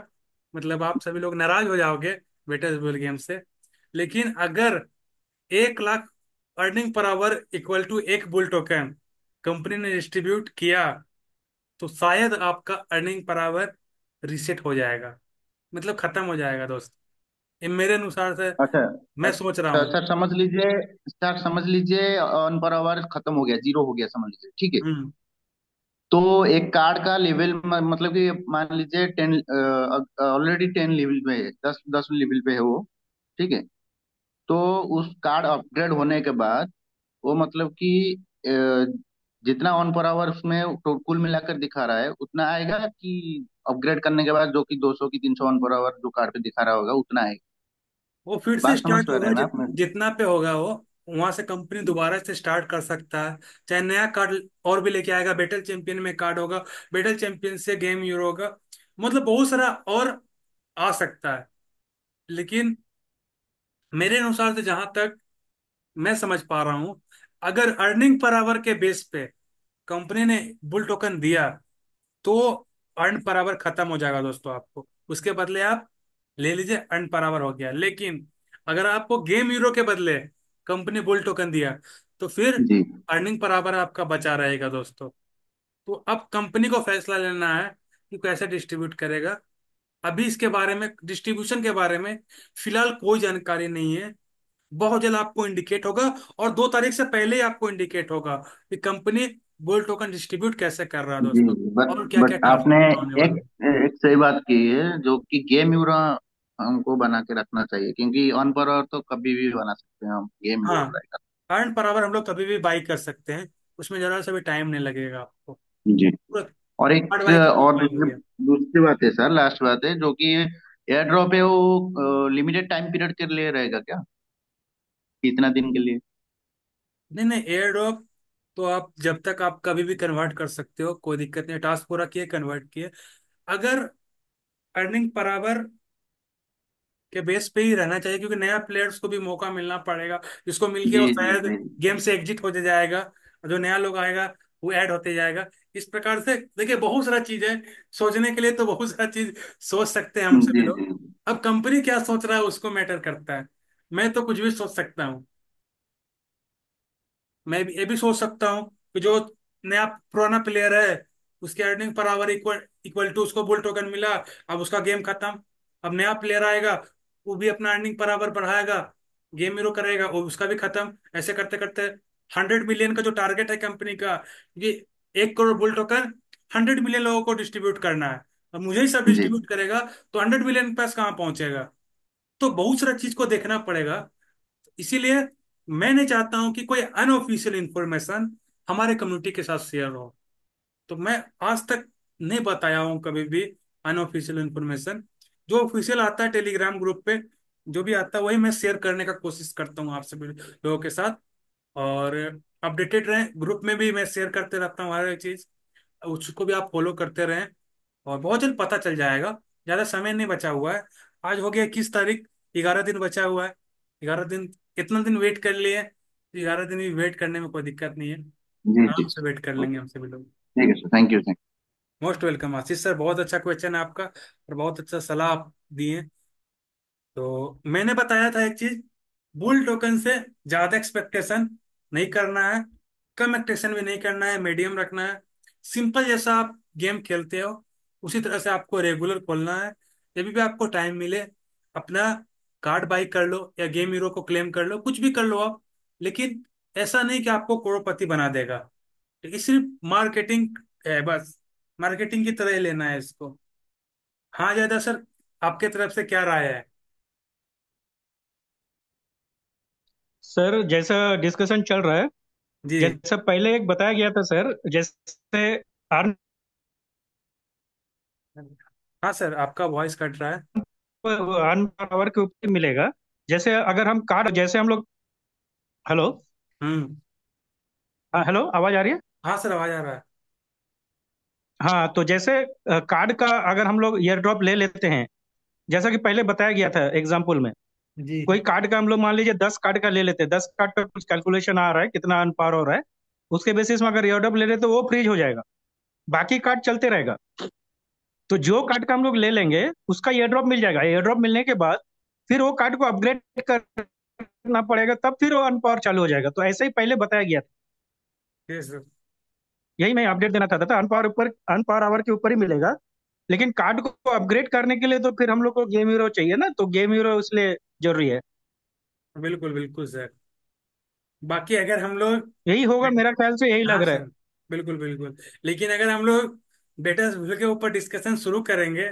मतलब आप सभी लोग नाराज हो जाओगे बेटर्स बुल गेम से लेकिन अगर एक lakh earning per hour equal to एक बुल टोकन कंपनी ने डिस्ट्रीब्यूट किया तो शायद आपका अर्निंग पर आवर रिसेट हो जाएगा मतलब खत्म हो जाएगा दोस्त ये मेरे अनुसार से अच्छा मैं अच्छा, सोच रहा सर अच्छा, हूं सर समझ लीजिए सर समझ लीजिए ऑन पर आवर खत्म हो गया जीरो हो गया समझ लीजिए ठीक है हम्म तो एक कार्ड का लेवल मतलब कि मान लीजिए टेन ऑलरेडी टेन लेवल पे है दस दस लेवल पे है वो ठीक है तो उस कार्ड अपग्रेड होने के बाद वो मतलब कि जितना ऑन पर आवर उसमें तो कुल मिलाकर दिखा रहा है उतना आएगा कि अपग्रेड करने के बाद जो कि 200 की 300 वन पर आवर जो कार पे दिखा रहा होगा उतना है वो फिर से स्टार्ट तो होगा जित, जितना पे होगा वो वहां से कंपनी दोबारा से स्टार्ट कर सकता है चाहे नया कार्ड और भी लेके आएगा बेटल चैंपियन में कार्ड होगा बेटल चैंपियन से गेम यूरो होगा मतलब बहुत सारा और आ सकता है लेकिन मेरे अनुसार से तो जहां तक मैं समझ पा रहा हूं अगर अर्निंग पर आवर के बेस पे कंपनी ने बुल टोकन दिया तो अर्न पर आवर खत्म हो जाएगा दोस्तों आपको उसके बदले आप ले लीजिए अर्न पर आवर हो गया लेकिन अगर आपको गेम यूरो के बदले कंपनी बुल टोकन दिया तो फिर अर्निंग पर आवर आपका बचा रहेगा दोस्तों तो अब कंपनी को फैसला लेना है कि कैसे डिस्ट्रीब्यूट करेगा अभी इसके बारे में डिस्ट्रीब्यूशन के बारे में फिलहाल कोई जानकारी नहीं है बहुत जल्द आपको इंडिकेट होगा और दो तारीख से पहले ही आपको इंडिकेट होगा कि कंपनी गोल्ड टोकन डिस्ट्रीब्यूट कैसे कर रहा है दोस्तों बट, और क्या बट क्या आपने एक एक सही बात की है जो कि गेम यूरा हमको बना के रखना चाहिए क्योंकि ऑन पर आवर तो कभी भी बना सकते हैं हम गेम हाँ अर्न पर आवर हम लोग कभी भी बाई कर सकते हैं उसमें जरा सा भी टाइम नहीं लगेगा आपको जी और एक और दूसरी बात है सर लास्ट बात है जो कि एयर ड्रॉप है वो लिमिटेड टाइम पीरियड के लिए रहेगा क्या कितना दिन के लिए नहीं नहीं एयर ड्रॉप तो आप जब तक आप कभी भी कन्वर्ट कर सकते हो कोई दिक्कत नहीं टास्क पूरा किए कन्वर्ट किए अगर अर्निंग पर आवर के बेस पे ही रहना चाहिए क्योंकि नया प्लेयर्स को भी मौका मिलना पड़ेगा जिसको मिलके वो शायद गेम से एग्जिट हो जाएगा जो नया लोग आएगा वो ऐड होते जाएगा इस प्रकार से देखिए बहुत सारा चीज है सोचने के लिए तो बहुत सारा चीज सोच सकते हैं हम सभी लोग अब कंपनी क्या सोच रहा है उसको मैटर करता है मैं तो कुछ भी सोच सकता हूँ मैं भी ये भी सोच सकता हूँ कि जो नया पुराना प्लेयर है उसकी earning per hour equal equal to उसको बुल टोकन मिला अब उसका गेम खत्म अब नया प्लेयर आएगा वो भी अपना अर्निंग पर आवर बढ़ाएगा गेम हीरो करेगा और उसका भी खत्म ऐसे करते करते हंड्रेड मिलियन का जो टारगेट है कंपनी का ये एक crore bull token hundred million लोगों को डिस्ट्रीब्यूट करना है अब मुझे ही सब डिस्ट्रीब्यूट करेगा तो हंड्रेड मिलियन पास कहाँ पहुंचेगा तो बहुत सारा चीज को देखना पड़ेगा इसीलिए मैं नहीं चाहता हूं कि कोई अनऑफिशियल इंफॉर्मेशन हमारे कम्युनिटी के साथ शेयर हो तो मैं आज तक नहीं बताया हूं कभी भी अनऑफिशियल इंफॉर्मेशन जो ऑफिशियल आता है टेलीग्राम ग्रुप पे जो भी आता है वही मैं शेयर करने का कोशिश करता हूँ आप सभी लोगों के साथ और अपडेटेड रहें ग्रुप में भी मैं शेयर करते रहता हूँ हर चीज उसको भी आप फॉलो करते रहें और बहुत जल्द पता चल जाएगा ज़्यादा समय नहीं बचा हुआ है आज हो गया इक्कीस तारीख ग्यारह दिन बचा हुआ है ग्यारह दिन कितना दिन वेट कर लिए ग्यारह दिन भी वेट करने में कोई दिक्कत नहीं है जी आराम से वेट कर लेंगे हम सभी लोग ठीक है sir thank you thank most welcome Ashish sir बहुत अच्छा क्वेश्चन है आपका और बहुत अच्छा सलाह आप दिए तो मैंने बताया था एक चीज बुल टोकन से ज्यादा एक्सपेक्टेशन नहीं करना है कम एक्सपेक्टेशन भी नहीं करना है मीडियम रखना है सिंपल जैसा आप गेम खेलते हो उसी तरह से आपको रेगुलर खोलना है जब भी आपको टाइम मिले अपना कार्ड बाई कर लो या गेम हीरो को क्लेम कर लो कुछ भी कर लो आप लेकिन ऐसा नहीं कि आपको करोड़पति बना देगा तो सिर्फ मार्केटिंग है बस मार्केटिंग की तरह ही लेना है इसको हाँ ज्यादा सर आपके तरफ से क्या राय है सर जैसा डिस्कशन चल रहा है जी जैसा पहले एक बताया गया था सर जैसे आर हाँ सर आपका वॉइस कट रहा है अर्न पर आवर के ऊपर मिलेगा जैसे अगर हम कार जैसे हम लोग हेलो हम्म। हाँ हेलो आवाज आ रही है हाँ सर आवाज आ रहा है हाँ तो जैसे कार्ड का अगर हम लोग ईयर ड्रॉप ले लेते हैं जैसा कि पहले बताया गया था एग्जाम्पल में जी कोई कार्ड का हम लोग मान लीजिए दस कार्ड का ले लेते हैं दस कार्ड का कुछ कैलकुलेशन आ रहा है कितना अर्न पावर हो रहा है उसके बेसिस में अगर ईयर ड्रॉप ले लेते तो वो फ्रीज हो जाएगा बाकी कार्ड चलते रहेगा तो जो कार्ड का हम लोग ले लेंगे उसका एयर ड्रॉप मिल जाएगा एयर ड्रॉप मिलने के बाद फिर वो कार्ड को अपग्रेड करना पड़ेगा तब फिर वो अनपावर चालू हो जाएगा तो ऐसे ही पहले बताया गया था यही मैं अपडेट देना चाहता था अनपावर ऊपर अनपावर आवर के ऊपर ही मिलेगा लेकिन कार्ड को अपग्रेड करने के लिए तो फिर हम लोग को गेम हीरो चाहिए ना तो गेम हीरो इसलिए जरूरी है बिल्कुल बिल्कुल सर बाकी अगर हम लोग यही होगा मेरा ख्याल से यही हाँ, लग रहा है बिल्कुल बिल्कुल लेकिन अगर हम लोग लेटेस्ट व्यू के ऊपर डिस्कशन शुरू करेंगे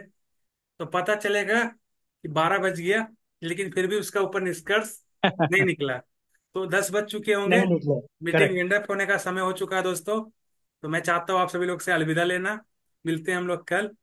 तो पता चलेगा कि बारह बज गया लेकिन फिर भी उसका ऊपर निष्कर्ष नहीं निकला तो दस बज चुके होंगे मीटिंग एंडअप होने का समय हो चुका है दोस्तों तो मैं चाहता हूँ आप सभी लोग से अलविदा लेना मिलते हैं हम लोग कल